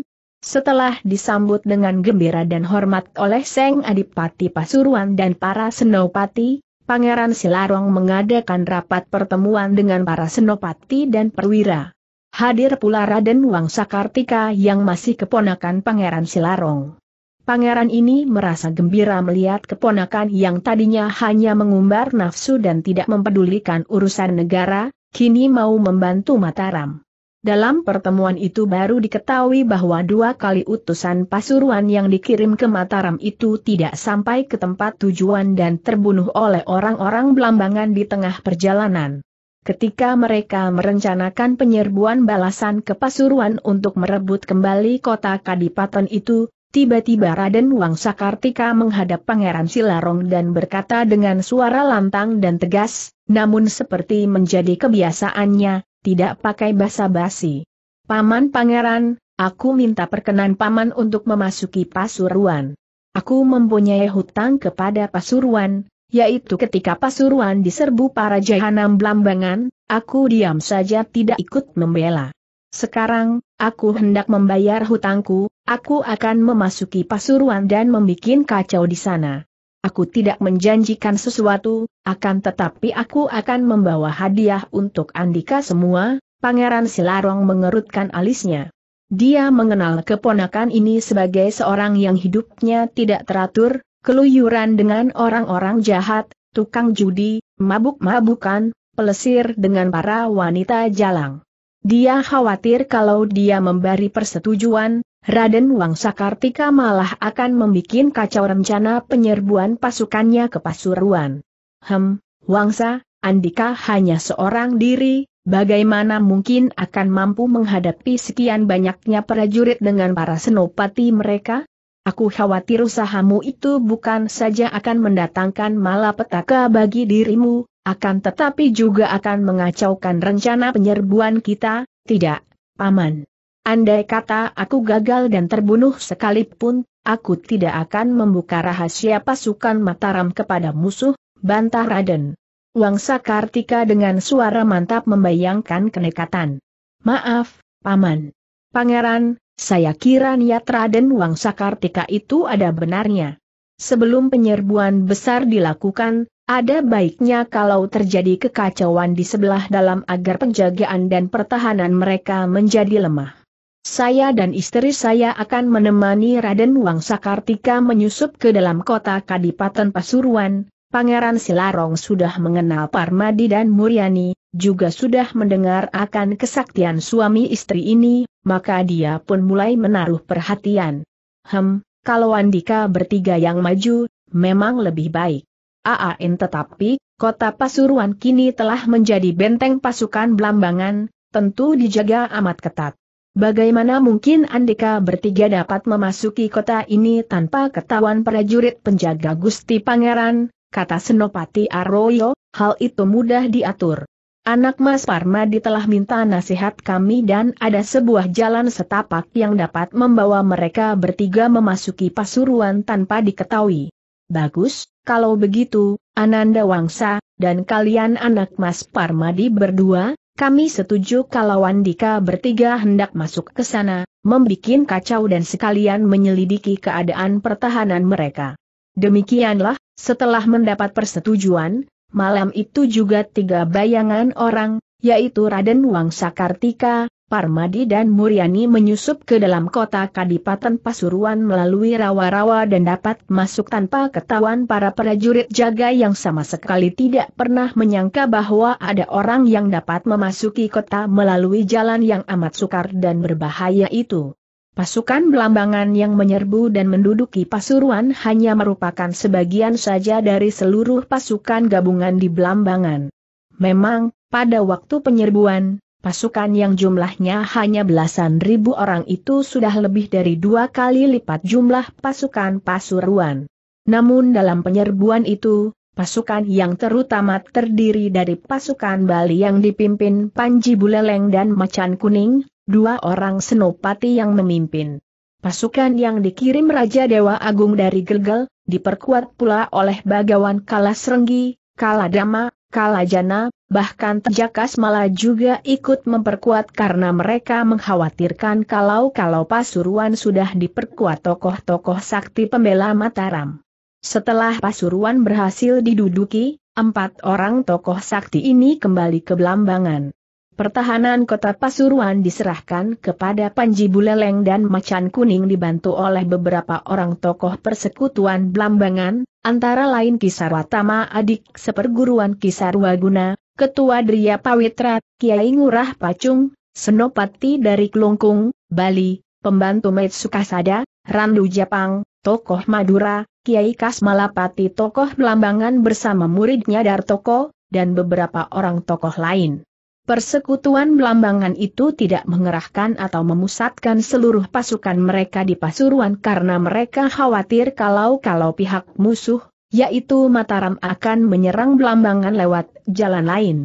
Speaker 1: Setelah disambut dengan gembira dan hormat oleh Seng Adipati Pasuruan dan para senopati, Pangeran Silarong mengadakan rapat pertemuan dengan para senopati dan perwira. Hadir pula Raden Wang Sakartika yang masih keponakan Pangeran Silarong. Pangeran ini merasa gembira melihat keponakan yang tadinya hanya mengumbar nafsu dan tidak mempedulikan urusan negara, kini mau membantu Mataram. Dalam pertemuan itu baru diketahui bahwa dua kali utusan Pasuruan yang dikirim ke Mataram itu tidak sampai ke tempat tujuan dan terbunuh oleh orang-orang belambangan di tengah perjalanan. Ketika mereka merencanakan penyerbuan balasan ke Pasuruan untuk merebut kembali kota Kadipaten itu, tiba-tiba Raden Wang Sakartika menghadap Pangeran Silarong dan berkata dengan suara lantang dan tegas, namun seperti menjadi kebiasaannya, tidak pakai basa-basi. Paman Pangeran, aku minta perkenan Paman untuk memasuki Pasuruan. Aku mempunyai hutang kepada Pasuruan, yaitu ketika Pasuruan diserbu para jahanam Blambangan, aku diam saja tidak ikut membela. Sekarang, aku hendak membayar hutangku, aku akan memasuki Pasuruan dan membuat kacau di sana. Aku tidak menjanjikan sesuatu, akan tetapi aku akan membawa hadiah untuk Andika semua, Pangeran Silarong mengerutkan alisnya. Dia mengenal keponakan ini sebagai seorang yang hidupnya tidak teratur, keluyuran dengan orang-orang jahat, tukang judi, mabuk-mabukan, pelesir dengan para wanita jalang. Dia khawatir kalau dia memberi persetujuan, Raden Wang Sakartika malah akan membuat kacau rencana penyerbuan pasukannya ke Pasuruan. Hem, Wangsa, Andika hanya seorang diri, bagaimana mungkin akan mampu menghadapi sekian banyaknya prajurit dengan para senopati mereka? Aku khawatir usahamu itu bukan saja akan mendatangkan malapetaka bagi dirimu, akan tetapi juga akan mengacaukan rencana penyerbuan kita, tidak, Paman. Andai kata aku gagal dan terbunuh sekalipun, aku tidak akan membuka rahasia pasukan Mataram kepada musuh, bantah Raden. Wangsa Kartika dengan suara mantap membayangkan kenekatan. Maaf, Paman. Pangeran, saya kira niat Raden Wang Sakartika itu ada benarnya. Sebelum penyerbuan besar dilakukan, ada baiknya kalau terjadi kekacauan di sebelah dalam agar penjagaan dan pertahanan mereka menjadi lemah. Saya dan istri saya akan menemani Raden Wang Sakartika menyusup ke dalam kota Kadipaten Pasuruan, Pangeran Silarong sudah mengenal Parmadi dan Muryani, juga sudah mendengar akan kesaktian suami istri ini, maka dia pun mulai menaruh perhatian. Hem, kalau Andika bertiga yang maju, memang lebih baik. Aan tetapi, kota Pasuruan kini telah menjadi benteng pasukan Blambangan, tentu dijaga amat ketat. Bagaimana mungkin Andika bertiga dapat memasuki kota ini tanpa ketahuan prajurit penjaga Gusti Pangeran, kata Senopati Arroyo, hal itu mudah diatur. Anak Mas Parmadi telah minta nasihat kami dan ada sebuah jalan setapak yang dapat membawa mereka bertiga memasuki Pasuruan tanpa diketahui. Bagus, kalau begitu, Ananda Wangsa, dan kalian anak Mas Parmadi berdua, kami setuju kalau Andika bertiga hendak masuk ke sana, membikin kacau dan sekalian menyelidiki keadaan pertahanan mereka. Demikianlah, setelah mendapat persetujuan, malam itu juga tiga bayangan orang, yaitu Raden Wangsa Kartika, Parmadi dan Muryani menyusup ke dalam kota Kadipaten Pasuruan melalui rawa-rawa dan dapat masuk tanpa ketahuan para prajurit jaga yang sama sekali tidak pernah menyangka bahwa ada orang yang dapat memasuki kota melalui jalan yang amat sukar dan berbahaya itu. Pasukan belambangan yang menyerbu dan menduduki Pasuruan hanya merupakan sebagian saja dari seluruh pasukan gabungan di belambangan. Memang, pada waktu penyerbuan, pasukan yang jumlahnya hanya belasan ribu orang itu sudah lebih dari dua kali lipat jumlah pasukan Pasuruan. Namun dalam penyerbuan itu, pasukan yang terutama terdiri dari pasukan Bali yang dipimpin Panji Buleleng dan Macan Kuning, dua orang senopati yang memimpin. Pasukan yang dikirim Raja Dewa Agung dari Gelgel, diperkuat pula oleh Bagawan Kalasrenggi, Kaladama, Kalajana, bahkan Tejakas malah juga ikut memperkuat karena mereka mengkhawatirkan kalau-kalau Pasuruan sudah diperkuat tokoh-tokoh sakti pembela Mataram. Setelah Pasuruan berhasil diduduki, empat orang tokoh sakti ini kembali ke Belambangan. Pertahanan kota Pasuruan diserahkan kepada Panji Buleleng dan Macan Kuning dibantu oleh beberapa orang tokoh persekutuan Blambangan, antara lain Kisarwatama Adik Seperguruan Kisarwaguna, Ketua Dria Pawitra, Kiai Ngurah Pacung, Senopati dari Klungkung, Bali, Pembantu Maid Sukasada, Randu Japang, Tokoh Madura, Kiai Kasmalapati Tokoh Blambangan bersama muridnya Dartoko, dan beberapa orang tokoh lain. Persekutuan Blambangan itu tidak mengerahkan atau memusatkan seluruh pasukan mereka di Pasuruan karena mereka khawatir kalau-kalau pihak musuh, yaitu Mataram akan menyerang Blambangan lewat jalan lain.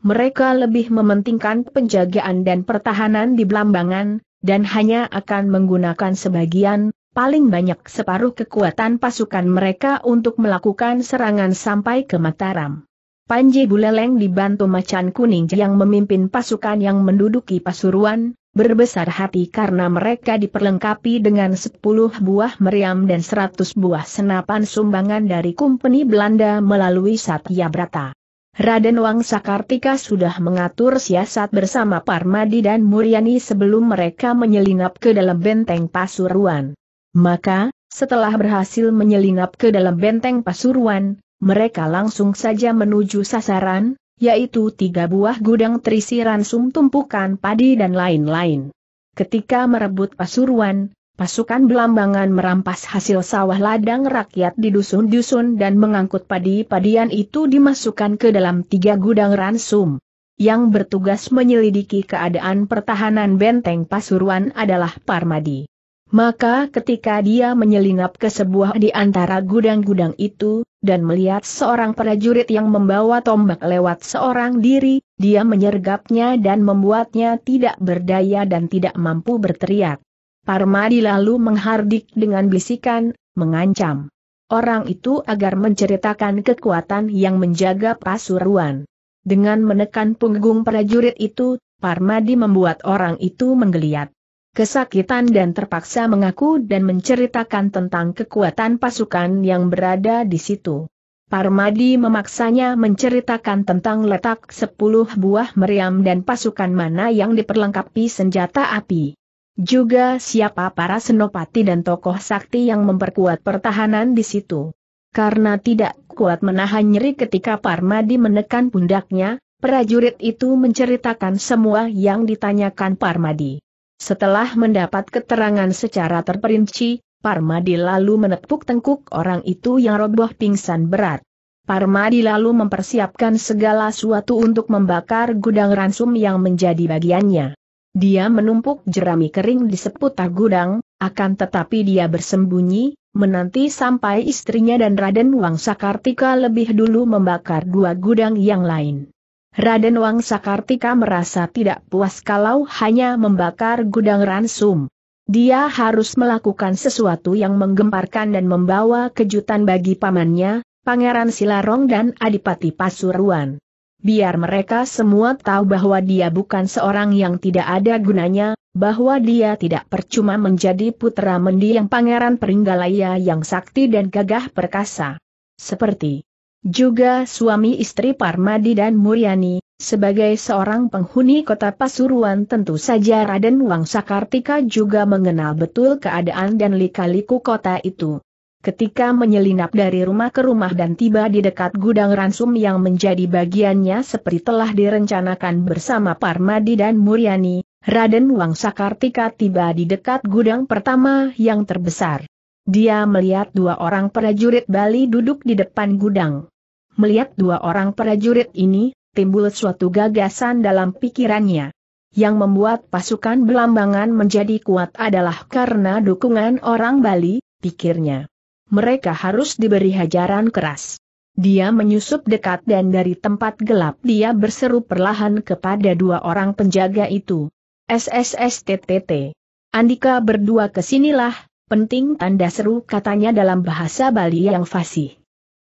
Speaker 1: Mereka lebih mementingkan penjagaan dan pertahanan di Blambangan, dan hanya akan menggunakan sebagian, paling banyak separuh kekuatan pasukan mereka untuk melakukan serangan sampai ke Mataram. Panji Buleleng dibantu Macan Kuning yang memimpin pasukan yang menduduki Pasuruan, berbesar hati karena mereka diperlengkapi dengan 10 buah meriam dan 100 buah senapan sumbangan dari kumpeni Belanda melalui Satya Brata. Raden Wang Sakartika sudah mengatur siasat bersama Parmadi dan Muryani sebelum mereka menyelinap ke dalam benteng Pasuruan. Maka, setelah berhasil menyelinap ke dalam benteng Pasuruan, mereka langsung saja menuju sasaran, yaitu tiga buah gudang terisi ransum tumpukan padi dan lain-lain. Ketika merebut Pasuruan, pasukan belambangan merampas hasil sawah ladang rakyat di dusun-dusun dan mengangkut padi-padian itu dimasukkan ke dalam tiga gudang ransum. Yang bertugas menyelidiki keadaan pertahanan benteng Pasuruan adalah Parmadi. Maka ketika dia menyelinap ke sebuah di antara gudang-gudang itu, dan melihat seorang prajurit yang membawa tombak lewat seorang diri, dia menyergapnya dan membuatnya tidak berdaya dan tidak mampu berteriak. Parmadi lalu menghardik dengan bisikan, mengancam orang itu agar menceritakan kekuatan yang menjaga Pasuruan. Dengan menekan punggung prajurit itu, Parmadi membuat orang itu menggeliat kesakitan dan terpaksa mengaku dan menceritakan tentang kekuatan pasukan yang berada di situ. Parmadi memaksanya menceritakan tentang letak sepuluh buah meriam dan pasukan mana yang diperlengkapi senjata api. Juga siapa para senopati dan tokoh sakti yang memperkuat pertahanan di situ. Karena tidak kuat menahan nyeri ketika Parmadi menekan pundaknya, prajurit itu menceritakan semua yang ditanyakan Parmadi. Setelah mendapat keterangan secara terperinci, Parmadi lalu menepuk tengkuk orang itu yang roboh pingsan berat. Parmadi lalu mempersiapkan segala sesuatu untuk membakar gudang ransum yang menjadi bagiannya. Dia menumpuk jerami kering di seputar gudang, akan tetapi dia bersembunyi, menanti sampai istrinya dan Raden Wangsakartika lebih dulu membakar dua gudang yang lain. Raden Wang Sakartika merasa tidak puas kalau hanya membakar gudang ransum. Dia harus melakukan sesuatu yang menggemparkan dan membawa kejutan bagi pamannya, Pangeran Silarong dan Adipati Pasuruan. Biar mereka semua tahu bahwa dia bukan seorang yang tidak ada gunanya, bahwa dia tidak percuma menjadi putra mendiang Pangeran Peringgalaya yang sakti dan gagah perkasa. Seperti juga suami istri Parmadi dan Muryani, sebagai seorang penghuni kota Pasuruan tentu saja Raden Wangsakartika juga mengenal betul keadaan dan lika-liku kota itu. Ketika menyelinap dari rumah ke rumah dan tiba di dekat gudang ransum yang menjadi bagiannya seperti telah direncanakan bersama Parmadi dan Muryani, Raden Wangsakartika tiba di dekat gudang pertama yang terbesar. Dia melihat dua orang prajurit Bali duduk di depan gudang. Melihat dua orang prajurit ini, timbul suatu gagasan dalam pikirannya. Yang membuat pasukan belambangan menjadi kuat adalah karena dukungan orang Bali, pikirnya. Mereka harus diberi hajaran keras. Dia menyusup dekat dan dari tempat gelap dia berseru perlahan kepada dua orang penjaga itu. SSSTTT. Andika berdua kesinilah, penting tanda seru katanya dalam bahasa Bali yang fasih.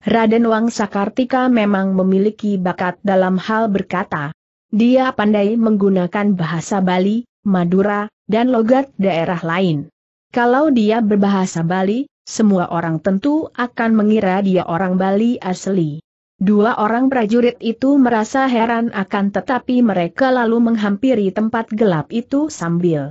Speaker 1: Raden Wang Sakartika memang memiliki bakat dalam hal berkata. Dia pandai menggunakan bahasa Bali, Madura, dan logat daerah lain. Kalau dia berbahasa Bali, semua orang tentu akan mengira dia orang Bali asli. Dua orang prajurit itu merasa heran akan tetapi mereka lalu menghampiri tempat gelap itu sambil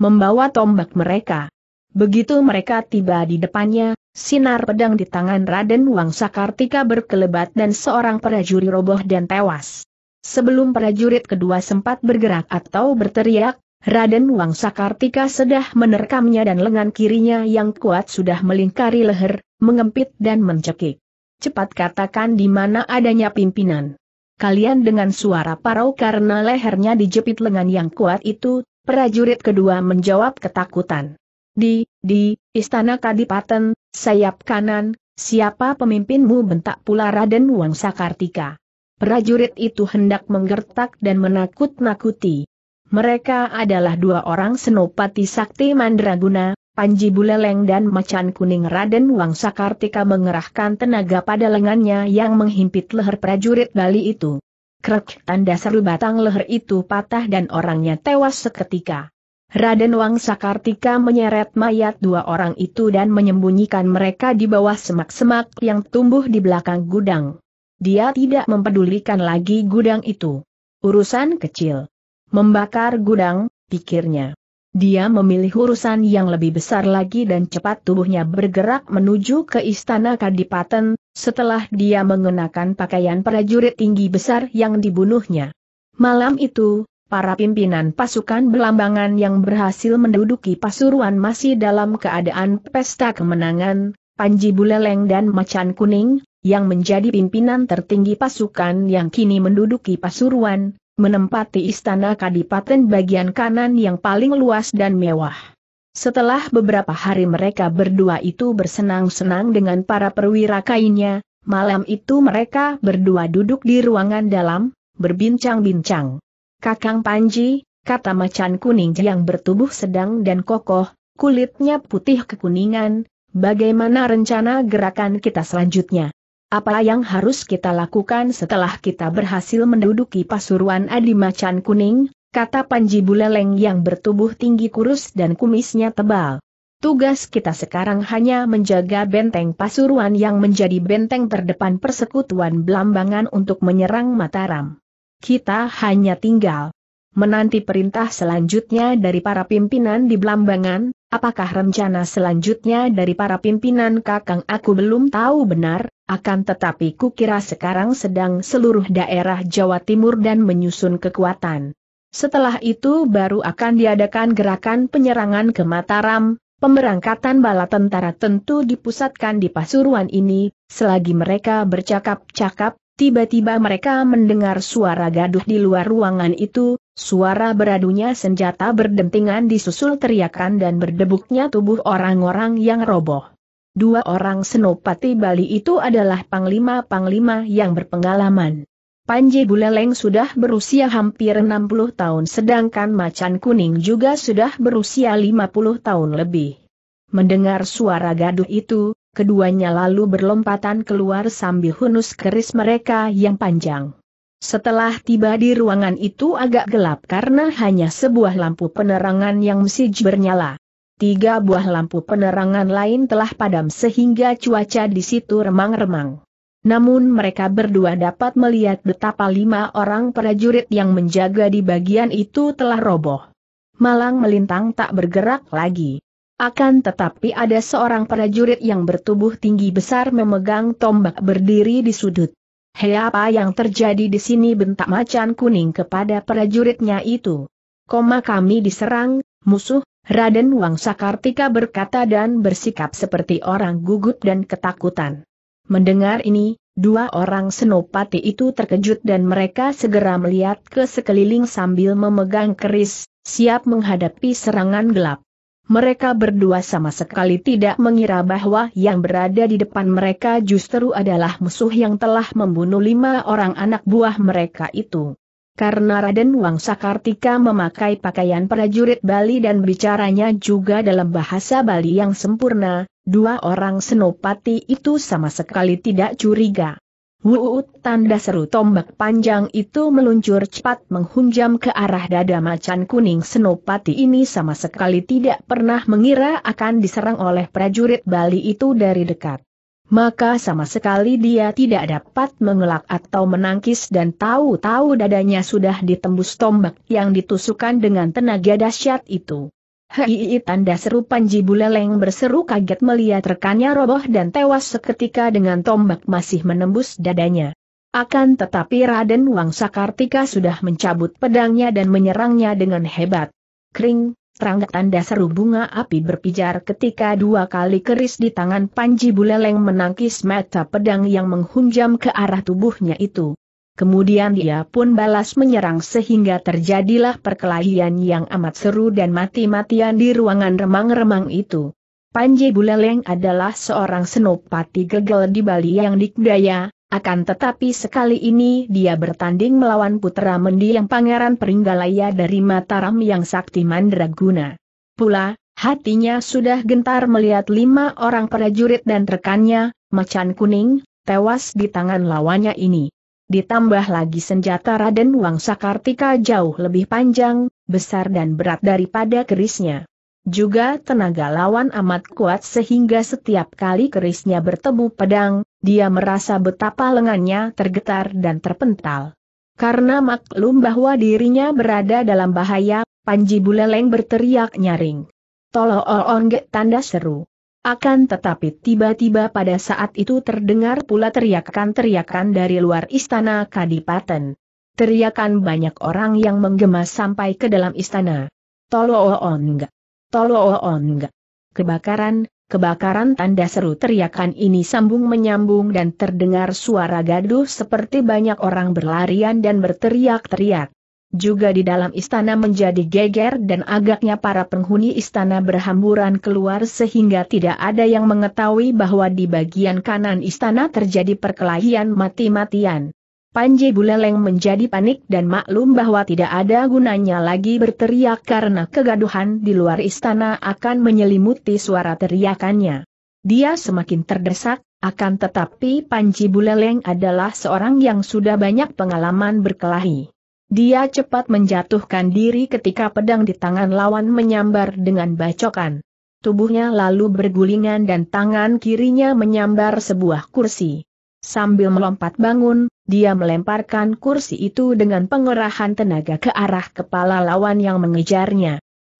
Speaker 1: membawa tombak mereka. Begitu mereka tiba di depannya, Sinar pedang di tangan Raden Wangsa Kartika berkelebat dan seorang prajurit roboh dan tewas. Sebelum prajurit kedua sempat bergerak atau berteriak, Raden Wangsa Kartika sedah menerkamnya dan lengan kirinya yang kuat sudah melingkari leher, mengempit dan mencekik. Cepat katakan di mana adanya pimpinan. Kalian dengan suara parau karena lehernya dijepit lengan yang kuat itu, prajurit kedua menjawab ketakutan. Di, di, Istana Kadipaten, sayap kanan, siapa pemimpinmu bentak pula Raden Wang Sakartika. Prajurit itu hendak menggertak dan menakut-nakuti. Mereka adalah dua orang senopati sakti mandraguna, Panji Buleleng dan Macan Kuning Raden Wang Sakartika mengerahkan tenaga pada lengannya yang menghimpit leher prajurit Bali itu. Krek tanda seru batang leher itu patah dan orangnya tewas seketika. Raden Wang Sakartika menyeret mayat dua orang itu dan menyembunyikan mereka di bawah semak-semak yang tumbuh di belakang gudang. Dia tidak mempedulikan lagi gudang itu. Urusan kecil. Membakar gudang, pikirnya. Dia memilih urusan yang lebih besar lagi dan cepat tubuhnya bergerak menuju ke istana Kadipaten, setelah dia mengenakan pakaian prajurit tinggi besar yang dibunuhnya. Malam itu, para pimpinan pasukan belambangan yang berhasil menduduki Pasuruan masih dalam keadaan pesta kemenangan, Panji Buleleng dan Macan Kuning, yang menjadi pimpinan tertinggi pasukan yang kini menduduki Pasuruan, menempati istana kadipaten bagian kanan yang paling luas dan mewah. Setelah beberapa hari mereka berdua itu bersenang-senang dengan para perwira kainnya, malam itu mereka berdua duduk di ruangan dalam, berbincang-bincang. Kakang Panji, kata macan kuning yang bertubuh sedang dan kokoh, kulitnya putih kekuningan, bagaimana rencana gerakan kita selanjutnya? Apa yang harus kita lakukan setelah kita berhasil menduduki pasuruan Adi Macan Kuning? Kata Panji Buleleng yang bertubuh tinggi kurus dan kumisnya tebal. Tugas kita sekarang hanya menjaga benteng pasuruan yang menjadi benteng terdepan persekutuan Belambangan untuk menyerang Mataram. Kita hanya tinggal menanti perintah selanjutnya dari para pimpinan di Belambangan, apakah rencana selanjutnya dari para pimpinan kakang aku belum tahu benar, akan tetapi kukira sekarang sedang seluruh daerah Jawa Timur dan menyusun kekuatan. Setelah itu baru akan diadakan gerakan penyerangan ke Mataram, Pemberangkatan bala tentara tentu dipusatkan di Pasuruan ini, selagi mereka bercakap-cakap, Tiba-tiba mereka mendengar suara gaduh di luar ruangan itu, suara beradunya senjata berdentingan disusul teriakan dan berdebuknya tubuh orang-orang yang roboh. Dua orang senopati Bali itu adalah panglima-panglima yang berpengalaman. Panji Buleleng sudah berusia hampir 60 tahun sedangkan Macan Kuning juga sudah berusia 50 tahun lebih. Mendengar suara gaduh itu, keduanya lalu berlompatan keluar sambil hunus keris mereka yang panjang. Setelah tiba di ruangan itu agak gelap karena hanya sebuah lampu penerangan yang masih bernyala. Tiga buah lampu penerangan lain telah padam sehingga cuaca di situ remang-remang. Namun mereka berdua dapat melihat betapa lima orang prajurit yang menjaga di bagian itu telah roboh. Malang melintang tak bergerak lagi. Akan tetapi ada seorang prajurit yang bertubuh tinggi besar memegang tombak berdiri di sudut. Hei apa yang terjadi di sini bentak macan kuning kepada prajuritnya itu. Koma kami diserang, musuh, Raden Wang Sakartika berkata dan bersikap seperti orang gugup dan ketakutan. Mendengar ini, dua orang senopati itu terkejut dan mereka segera melihat ke sekeliling sambil memegang keris, siap menghadapi serangan gelap mereka berdua sama sekali tidak mengira bahwa yang berada di depan mereka justru adalah musuh yang telah membunuh lima orang anak buah mereka itu. Karena Raden Wang Sakartika memakai pakaian prajurit Bali dan bicaranya juga dalam bahasa Bali yang sempurna, dua orang senopati itu sama sekali tidak curiga. Wuut tanda seru tombak panjang itu meluncur cepat menghunjam ke arah dada macan kuning senopati ini sama sekali tidak pernah mengira akan diserang oleh prajurit Bali itu dari dekat. Maka sama sekali dia tidak dapat mengelak atau menangkis dan tahu-tahu dadanya sudah ditembus tombak yang ditusukan dengan tenaga dahsyat itu. Hei tanda seru Panji Buleleng berseru kaget melihat rekannya roboh dan tewas seketika dengan tombak masih menembus dadanya. Akan tetapi Raden Wang Sakartika sudah mencabut pedangnya dan menyerangnya dengan hebat. Kring, terangkat tanda seru bunga api berpijar ketika dua kali keris di tangan Panji Buleleng menangkis mata pedang yang menghunjam ke arah tubuhnya itu. Kemudian dia pun balas menyerang sehingga terjadilah perkelahian yang amat seru dan mati-matian di ruangan remang-remang itu. Panji Buleleng adalah seorang senopati gegel di Bali yang dikdaya, akan tetapi sekali ini dia bertanding melawan putra mendiang Pangeran Peringgalaya dari Mataram yang sakti mandraguna. Pula, hatinya sudah gentar melihat lima orang prajurit dan rekannya, macan kuning, tewas di tangan lawannya ini. Ditambah lagi senjata Raden Wang Sakartika jauh lebih panjang, besar dan berat daripada kerisnya. Juga tenaga lawan amat kuat sehingga setiap kali kerisnya bertemu pedang, dia merasa betapa lengannya tergetar dan terpental. Karena maklum bahwa dirinya berada dalam bahaya, Panji Buleleng berteriak nyaring. Tolo onge, tanda seru. Akan tetapi tiba-tiba pada saat itu terdengar pula teriakan-teriakan dari luar istana Kadipaten. Teriakan banyak orang yang menggema sampai ke dalam istana. Tolong, enggak. Tolong, ong! Kebakaran, kebakaran tanda seru teriakan ini sambung menyambung dan terdengar suara gaduh seperti banyak orang berlarian dan berteriak-teriak juga di dalam istana menjadi geger dan agaknya para penghuni istana berhamburan keluar sehingga tidak ada yang mengetahui bahwa di bagian kanan istana terjadi perkelahian mati-matian. Panji Buleleng menjadi panik dan maklum bahwa tidak ada gunanya lagi berteriak karena kegaduhan di luar istana akan menyelimuti suara teriakannya. Dia semakin terdesak, akan tetapi Panji Buleleng adalah seorang yang sudah banyak pengalaman berkelahi. Dia cepat menjatuhkan diri ketika pedang di tangan lawan menyambar dengan bacokan. Tubuhnya lalu bergulingan dan tangan kirinya menyambar sebuah kursi. Sambil melompat bangun, dia melemparkan kursi itu dengan pengerahan tenaga ke arah kepala lawan yang mengejarnya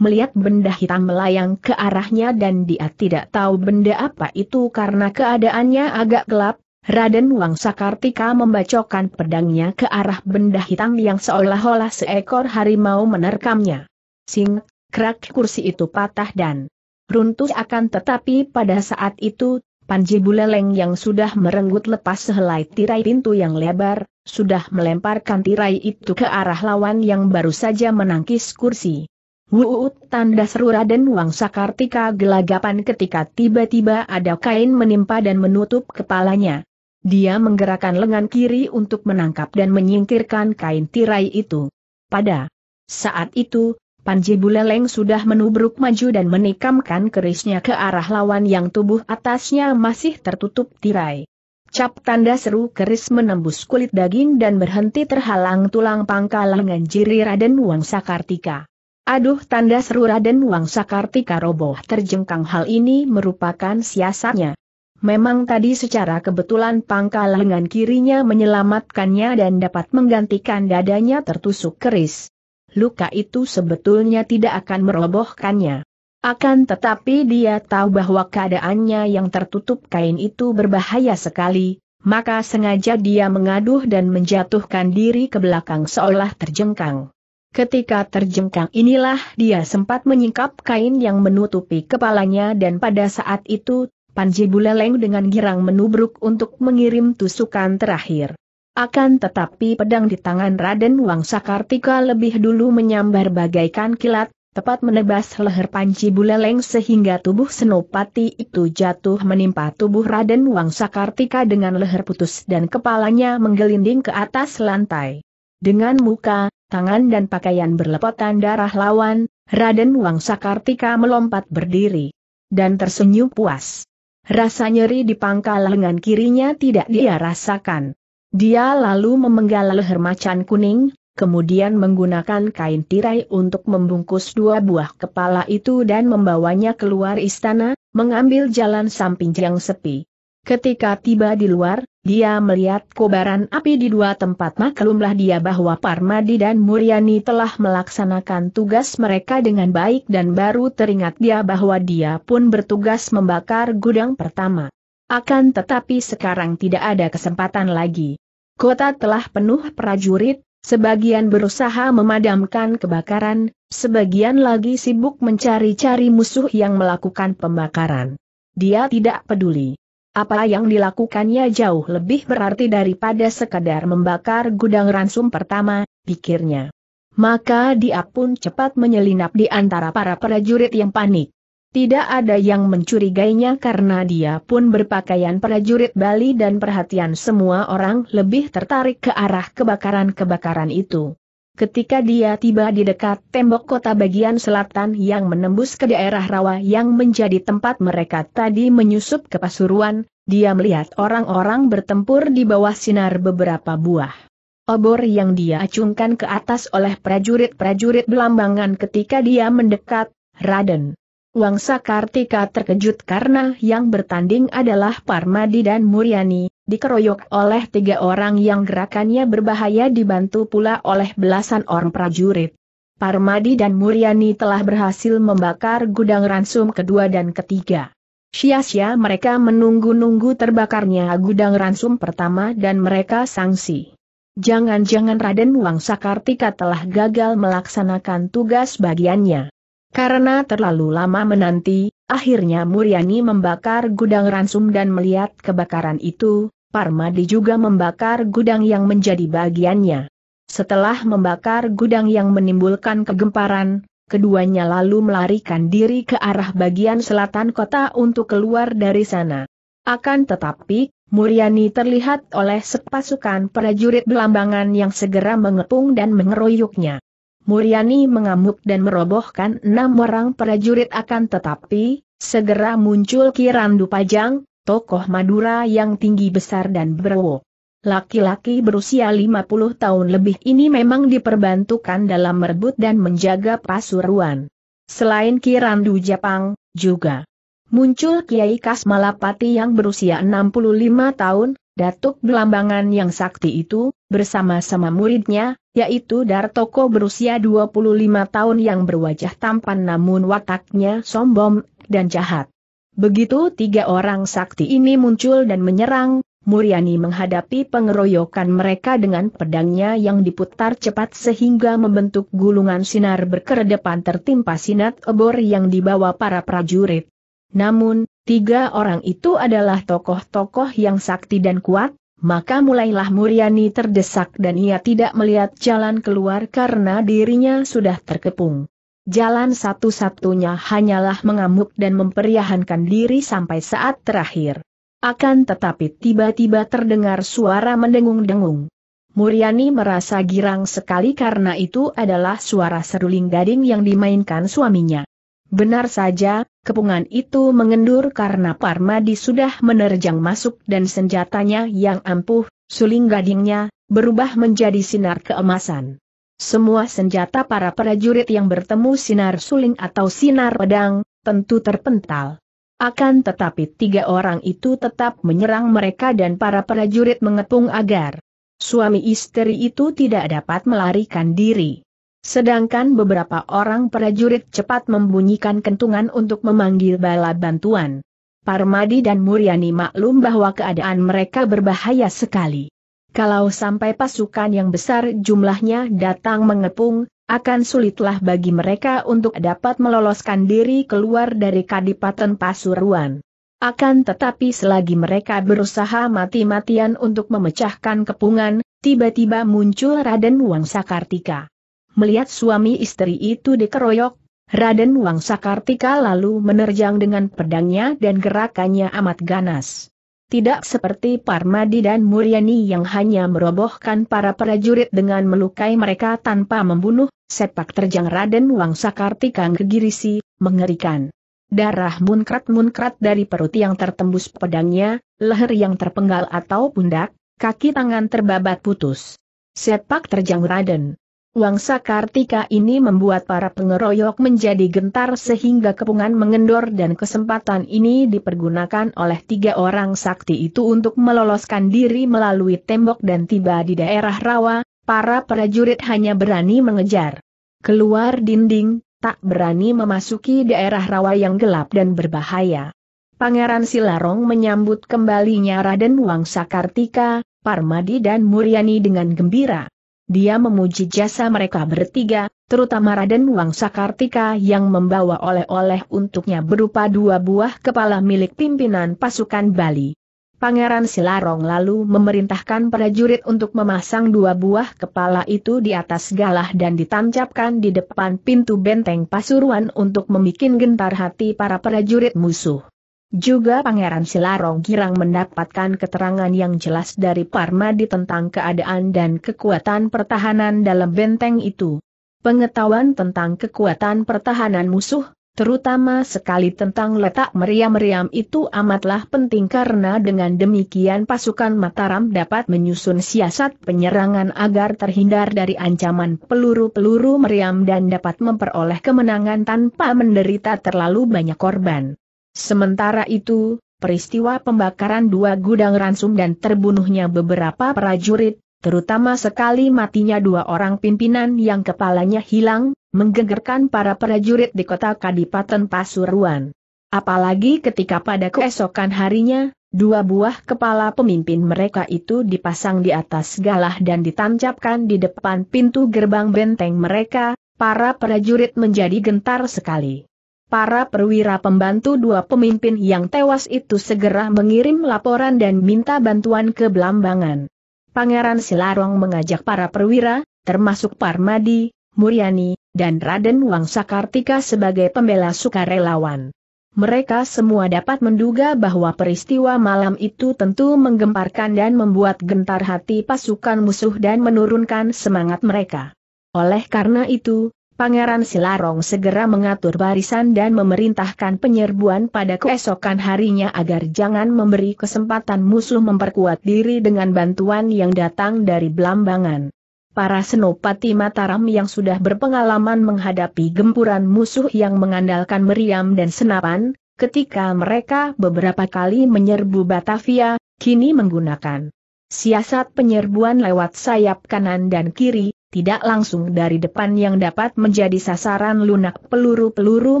Speaker 1: melihat benda hitam melayang ke arahnya dan dia tidak tahu benda apa itu karena keadaannya agak gelap, Raden Wang Sakartika membacokan pedangnya ke arah benda hitam yang seolah-olah seekor harimau menerkamnya. Sing, kerak kursi itu patah dan runtuh akan tetapi pada saat itu, Panji Buleleng yang sudah merenggut lepas sehelai tirai pintu yang lebar, sudah melemparkan tirai itu ke arah lawan yang baru saja menangkis kursi. Wuut tanda seru Raden Wang Sakartika gelagapan ketika tiba-tiba ada kain menimpa dan menutup kepalanya. Dia menggerakkan lengan kiri untuk menangkap dan menyingkirkan kain tirai itu. Pada saat itu, Panji Buleleng sudah menubruk maju dan menikamkan kerisnya ke arah lawan yang tubuh atasnya masih tertutup tirai. Cap tanda seru keris menembus kulit daging dan berhenti terhalang tulang pangkal lengan jiri Raden Wangsa Kartika. Aduh tanda seru Raden Wangsa Kartika roboh terjengkang hal ini merupakan siasatnya. Memang tadi secara kebetulan pangkal lengan kirinya menyelamatkannya dan dapat menggantikan dadanya tertusuk keris. Luka itu sebetulnya tidak akan merobohkannya. Akan tetapi dia tahu bahwa keadaannya yang tertutup kain itu berbahaya sekali, maka sengaja dia mengaduh dan menjatuhkan diri ke belakang seolah terjengkang. Ketika terjengkang inilah dia sempat menyingkap kain yang menutupi kepalanya dan pada saat itu Panji Buleleng dengan girang menubruk untuk mengirim tusukan terakhir. Akan tetapi pedang di tangan Raden Wang Sakartika lebih dulu menyambar bagaikan kilat, tepat menebas leher Panji Buleleng sehingga tubuh Senopati itu jatuh menimpa tubuh Raden Wang Sakartika dengan leher putus dan kepalanya menggelinding ke atas lantai. Dengan muka, tangan dan pakaian berlepotan darah lawan, Raden Wang Sakartika melompat berdiri. Dan tersenyum puas. Rasa nyeri di pangkal lengan kirinya tidak dia rasakan. Dia lalu memenggal leher macan kuning, kemudian menggunakan kain tirai untuk membungkus dua buah kepala itu dan membawanya keluar istana, mengambil jalan samping yang sepi. Ketika tiba di luar, dia melihat kobaran api di dua tempat maklumlah dia bahwa Parmadi dan Muriani telah melaksanakan tugas mereka dengan baik dan baru teringat dia bahwa dia pun bertugas membakar gudang pertama. Akan tetapi sekarang tidak ada kesempatan lagi. Kota telah penuh prajurit, sebagian berusaha memadamkan kebakaran, sebagian lagi sibuk mencari-cari musuh yang melakukan pembakaran. Dia tidak peduli. Apa yang dilakukannya jauh lebih berarti daripada sekadar membakar gudang ransum pertama, pikirnya. Maka dia pun cepat menyelinap di antara para prajurit yang panik. Tidak ada yang mencurigainya karena dia pun berpakaian prajurit Bali dan perhatian semua orang lebih tertarik ke arah kebakaran-kebakaran itu. Ketika dia tiba di dekat tembok kota bagian selatan yang menembus ke daerah rawa yang menjadi tempat mereka tadi menyusup ke pasuruan, dia melihat orang-orang bertempur di bawah sinar beberapa buah. Obor yang dia acungkan ke atas oleh prajurit-prajurit belambangan ketika dia mendekat, Raden. Wangsa Kartika terkejut karena yang bertanding adalah Parmadi dan Muriani dikeroyok oleh tiga orang yang gerakannya berbahaya dibantu pula oleh belasan orang prajurit. Parmadi dan Muriani telah berhasil membakar gudang ransum kedua dan ketiga. Sia-sia mereka menunggu-nunggu terbakarnya gudang ransum pertama dan mereka sangsi. Jangan-jangan Raden Wang Sakartika telah gagal melaksanakan tugas bagiannya. Karena terlalu lama menanti, akhirnya Muriani membakar gudang ransum dan melihat kebakaran itu, Parmadi juga membakar gudang yang menjadi bagiannya. Setelah membakar gudang yang menimbulkan kegemparan, keduanya lalu melarikan diri ke arah bagian selatan kota untuk keluar dari sana. Akan tetapi, Muryani terlihat oleh sepasukan prajurit belambangan yang segera mengepung dan mengeroyoknya. Muryani mengamuk dan merobohkan enam orang prajurit akan tetapi, segera muncul Kirandu Pajang, tokoh Madura yang tinggi besar dan berwo. Laki-laki berusia 50 tahun lebih ini memang diperbantukan dalam merebut dan menjaga pasuruan. Selain Kirandu Japang, juga muncul Kiai Kasmalapati yang berusia 65 tahun, Datuk Belambangan yang sakti itu, bersama-sama muridnya, yaitu Dartoko berusia 25 tahun yang berwajah tampan namun wataknya sombong dan jahat. Begitu tiga orang sakti ini muncul dan menyerang, Muriani menghadapi pengeroyokan mereka dengan pedangnya yang diputar cepat sehingga membentuk gulungan sinar berkeredepan tertimpa sinar obor yang dibawa para prajurit. Namun, tiga orang itu adalah tokoh-tokoh yang sakti dan kuat, maka mulailah Muriani terdesak dan ia tidak melihat jalan keluar karena dirinya sudah terkepung. Jalan satu-satunya hanyalah mengamuk dan memperiahankan diri sampai saat terakhir. Akan tetapi tiba-tiba terdengar suara mendengung-dengung. Muriani merasa girang sekali karena itu adalah suara seruling gading yang dimainkan suaminya. Benar saja, kepungan itu mengendur karena Parmadi sudah menerjang masuk dan senjatanya yang ampuh, suling gadingnya, berubah menjadi sinar keemasan. Semua senjata para prajurit yang bertemu sinar suling atau sinar pedang, tentu terpental. Akan tetapi tiga orang itu tetap menyerang mereka dan para prajurit mengepung agar suami istri itu tidak dapat melarikan diri. Sedangkan beberapa orang prajurit cepat membunyikan kentungan untuk memanggil bala bantuan. Parmadi dan Muryani maklum bahwa keadaan mereka berbahaya sekali. Kalau sampai pasukan yang besar jumlahnya datang mengepung, akan sulitlah bagi mereka untuk dapat meloloskan diri keluar dari Kadipaten Pasuruan. Akan tetapi selagi mereka berusaha mati-matian untuk memecahkan kepungan, tiba-tiba muncul Raden Wangsakartika. Melihat suami istri itu dikeroyok, Raden Wangsakartika lalu menerjang dengan pedangnya dan gerakannya amat ganas tidak seperti Parmadi dan Muryani yang hanya merobohkan para prajurit dengan melukai mereka tanpa membunuh, sepak terjang Raden Wang Kartika Ngegirisi, mengerikan. Darah munkrat-munkrat dari perut yang tertembus pedangnya, leher yang terpenggal atau pundak, kaki tangan terbabat putus. Sepak terjang Raden Wangsa Kartika ini membuat para pengeroyok menjadi gentar sehingga kepungan mengendor dan kesempatan ini dipergunakan oleh tiga orang sakti itu untuk meloloskan diri melalui tembok dan tiba di daerah rawa, para prajurit hanya berani mengejar. Keluar dinding, tak berani memasuki daerah rawa yang gelap dan berbahaya. Pangeran Silarong menyambut kembalinya Raden dan Wangsa Kartika, Parmadi dan Muriani dengan gembira dia memuji jasa mereka bertiga, terutama Raden Wangsakartika Sakartika yang membawa oleh-oleh untuknya berupa dua buah kepala milik pimpinan pasukan Bali. Pangeran Silarong lalu memerintahkan prajurit untuk memasang dua buah kepala itu di atas galah dan ditancapkan di depan pintu benteng Pasuruan untuk membuat gentar hati para prajurit musuh. Juga Pangeran Silarong Girang mendapatkan keterangan yang jelas dari Parmadi tentang keadaan dan kekuatan pertahanan dalam benteng itu. Pengetahuan tentang kekuatan pertahanan musuh, terutama sekali tentang letak meriam-meriam itu amatlah penting karena dengan demikian pasukan Mataram dapat menyusun siasat penyerangan agar terhindar dari ancaman peluru-peluru meriam dan dapat memperoleh kemenangan tanpa menderita terlalu banyak korban. Sementara itu, peristiwa pembakaran dua gudang ransum dan terbunuhnya beberapa prajurit, terutama sekali matinya dua orang pimpinan yang kepalanya hilang, menggegerkan para prajurit di kota Kadipaten Pasuruan. Apalagi ketika pada keesokan harinya, dua buah kepala pemimpin mereka itu dipasang di atas galah dan ditancapkan di depan pintu gerbang benteng mereka, para prajurit menjadi gentar sekali para perwira pembantu dua pemimpin yang tewas itu segera mengirim laporan dan minta bantuan ke Belambangan. Pangeran Silarong mengajak para perwira, termasuk Parmadi, Muriani, dan Raden Wangsakartika sebagai pembela sukarelawan. Mereka semua dapat menduga bahwa peristiwa malam itu tentu menggemparkan dan membuat gentar hati pasukan musuh dan menurunkan semangat mereka. Oleh karena itu, Pangeran Silarong segera mengatur barisan dan memerintahkan penyerbuan pada keesokan harinya agar jangan memberi kesempatan musuh memperkuat diri dengan bantuan yang datang dari Belambangan. Para senopati Mataram yang sudah berpengalaman menghadapi gempuran musuh yang mengandalkan meriam dan senapan, ketika mereka beberapa kali menyerbu Batavia, kini menggunakan siasat penyerbuan lewat sayap kanan dan kiri, tidak langsung dari depan yang dapat menjadi sasaran lunak peluru-peluru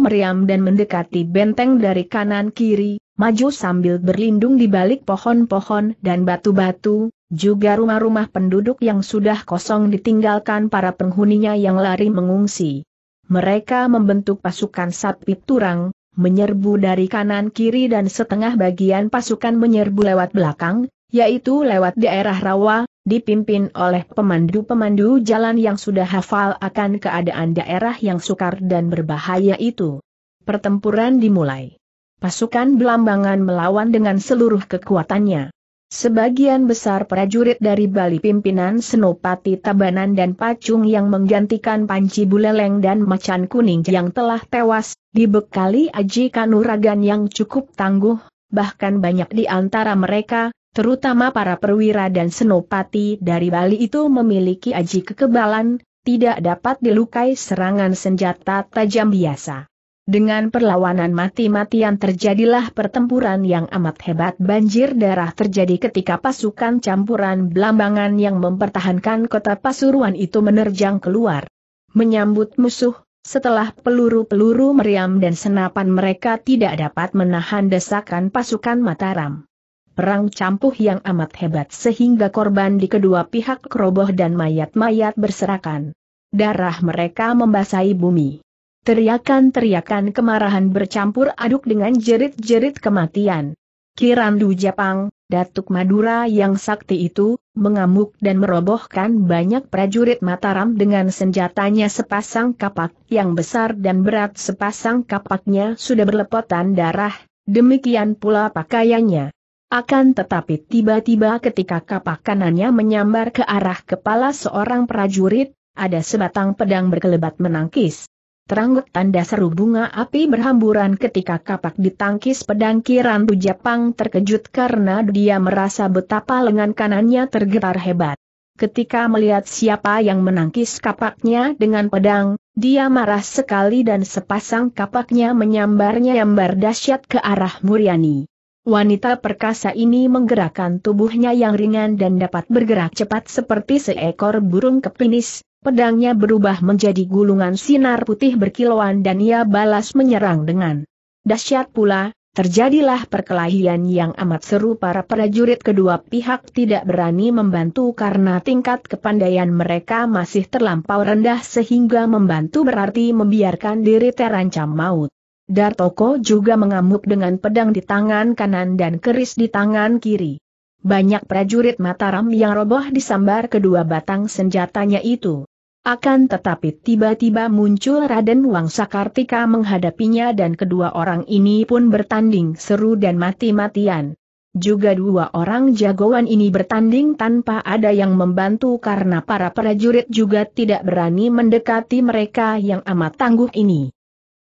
Speaker 1: meriam dan mendekati benteng dari kanan-kiri, maju sambil berlindung di balik pohon-pohon dan batu-batu, juga rumah-rumah penduduk yang sudah kosong ditinggalkan para penghuninya yang lari mengungsi. Mereka membentuk pasukan sapi turang, menyerbu dari kanan-kiri dan setengah bagian pasukan menyerbu lewat belakang, yaitu lewat daerah rawa, dipimpin oleh pemandu-pemandu jalan yang sudah hafal akan keadaan daerah yang sukar dan berbahaya itu. Pertempuran dimulai. Pasukan Belambangan melawan dengan seluruh kekuatannya. Sebagian besar prajurit dari Bali pimpinan Senopati Tabanan dan Pacung yang menggantikan Panci Buleleng dan Macan Kuning yang telah tewas, dibekali aji kanuragan yang cukup tangguh, bahkan banyak di antara mereka, terutama para perwira dan senopati dari Bali itu memiliki aji kekebalan, tidak dapat dilukai serangan senjata tajam biasa. Dengan perlawanan mati-matian terjadilah pertempuran yang amat hebat banjir darah terjadi ketika pasukan campuran belambangan yang mempertahankan kota Pasuruan itu menerjang keluar. Menyambut musuh, setelah peluru-peluru meriam dan senapan mereka tidak dapat menahan desakan pasukan Mataram. Perang campuh yang amat hebat sehingga korban di kedua pihak keroboh dan mayat-mayat berserakan. Darah mereka membasahi bumi. Teriakan-teriakan kemarahan bercampur aduk dengan jerit-jerit kematian. Kirandu Japang, Datuk Madura yang sakti itu, mengamuk dan merobohkan banyak prajurit Mataram dengan senjatanya sepasang kapak yang besar dan berat sepasang kapaknya sudah berlepotan darah, demikian pula pakaiannya. Akan tetapi tiba-tiba ketika kapak kanannya menyambar ke arah kepala seorang prajurit, ada sebatang pedang berkelebat menangkis. Terangguk tanda seru bunga api berhamburan ketika kapak ditangkis pedang kiran Jepang terkejut karena dia merasa betapa lengan kanannya tergetar hebat. Ketika melihat siapa yang menangkis kapaknya dengan pedang, dia marah sekali dan sepasang kapaknya menyambar-nyambar dahsyat ke arah Muriani. Wanita perkasa ini menggerakkan tubuhnya yang ringan dan dapat bergerak cepat seperti seekor burung kepinis, pedangnya berubah menjadi gulungan sinar putih berkilauan dan ia balas menyerang dengan dahsyat pula, terjadilah perkelahian yang amat seru para prajurit kedua pihak tidak berani membantu karena tingkat kepandaian mereka masih terlampau rendah sehingga membantu berarti membiarkan diri terancam maut. Dartoko juga mengamuk dengan pedang di tangan kanan dan keris di tangan kiri. Banyak prajurit Mataram yang roboh disambar kedua batang senjatanya itu. Akan tetapi tiba-tiba muncul Raden Wang Sakartika menghadapinya dan kedua orang ini pun bertanding seru dan mati-matian. Juga dua orang jagoan ini bertanding tanpa ada yang membantu karena para prajurit juga tidak berani mendekati mereka yang amat tangguh ini.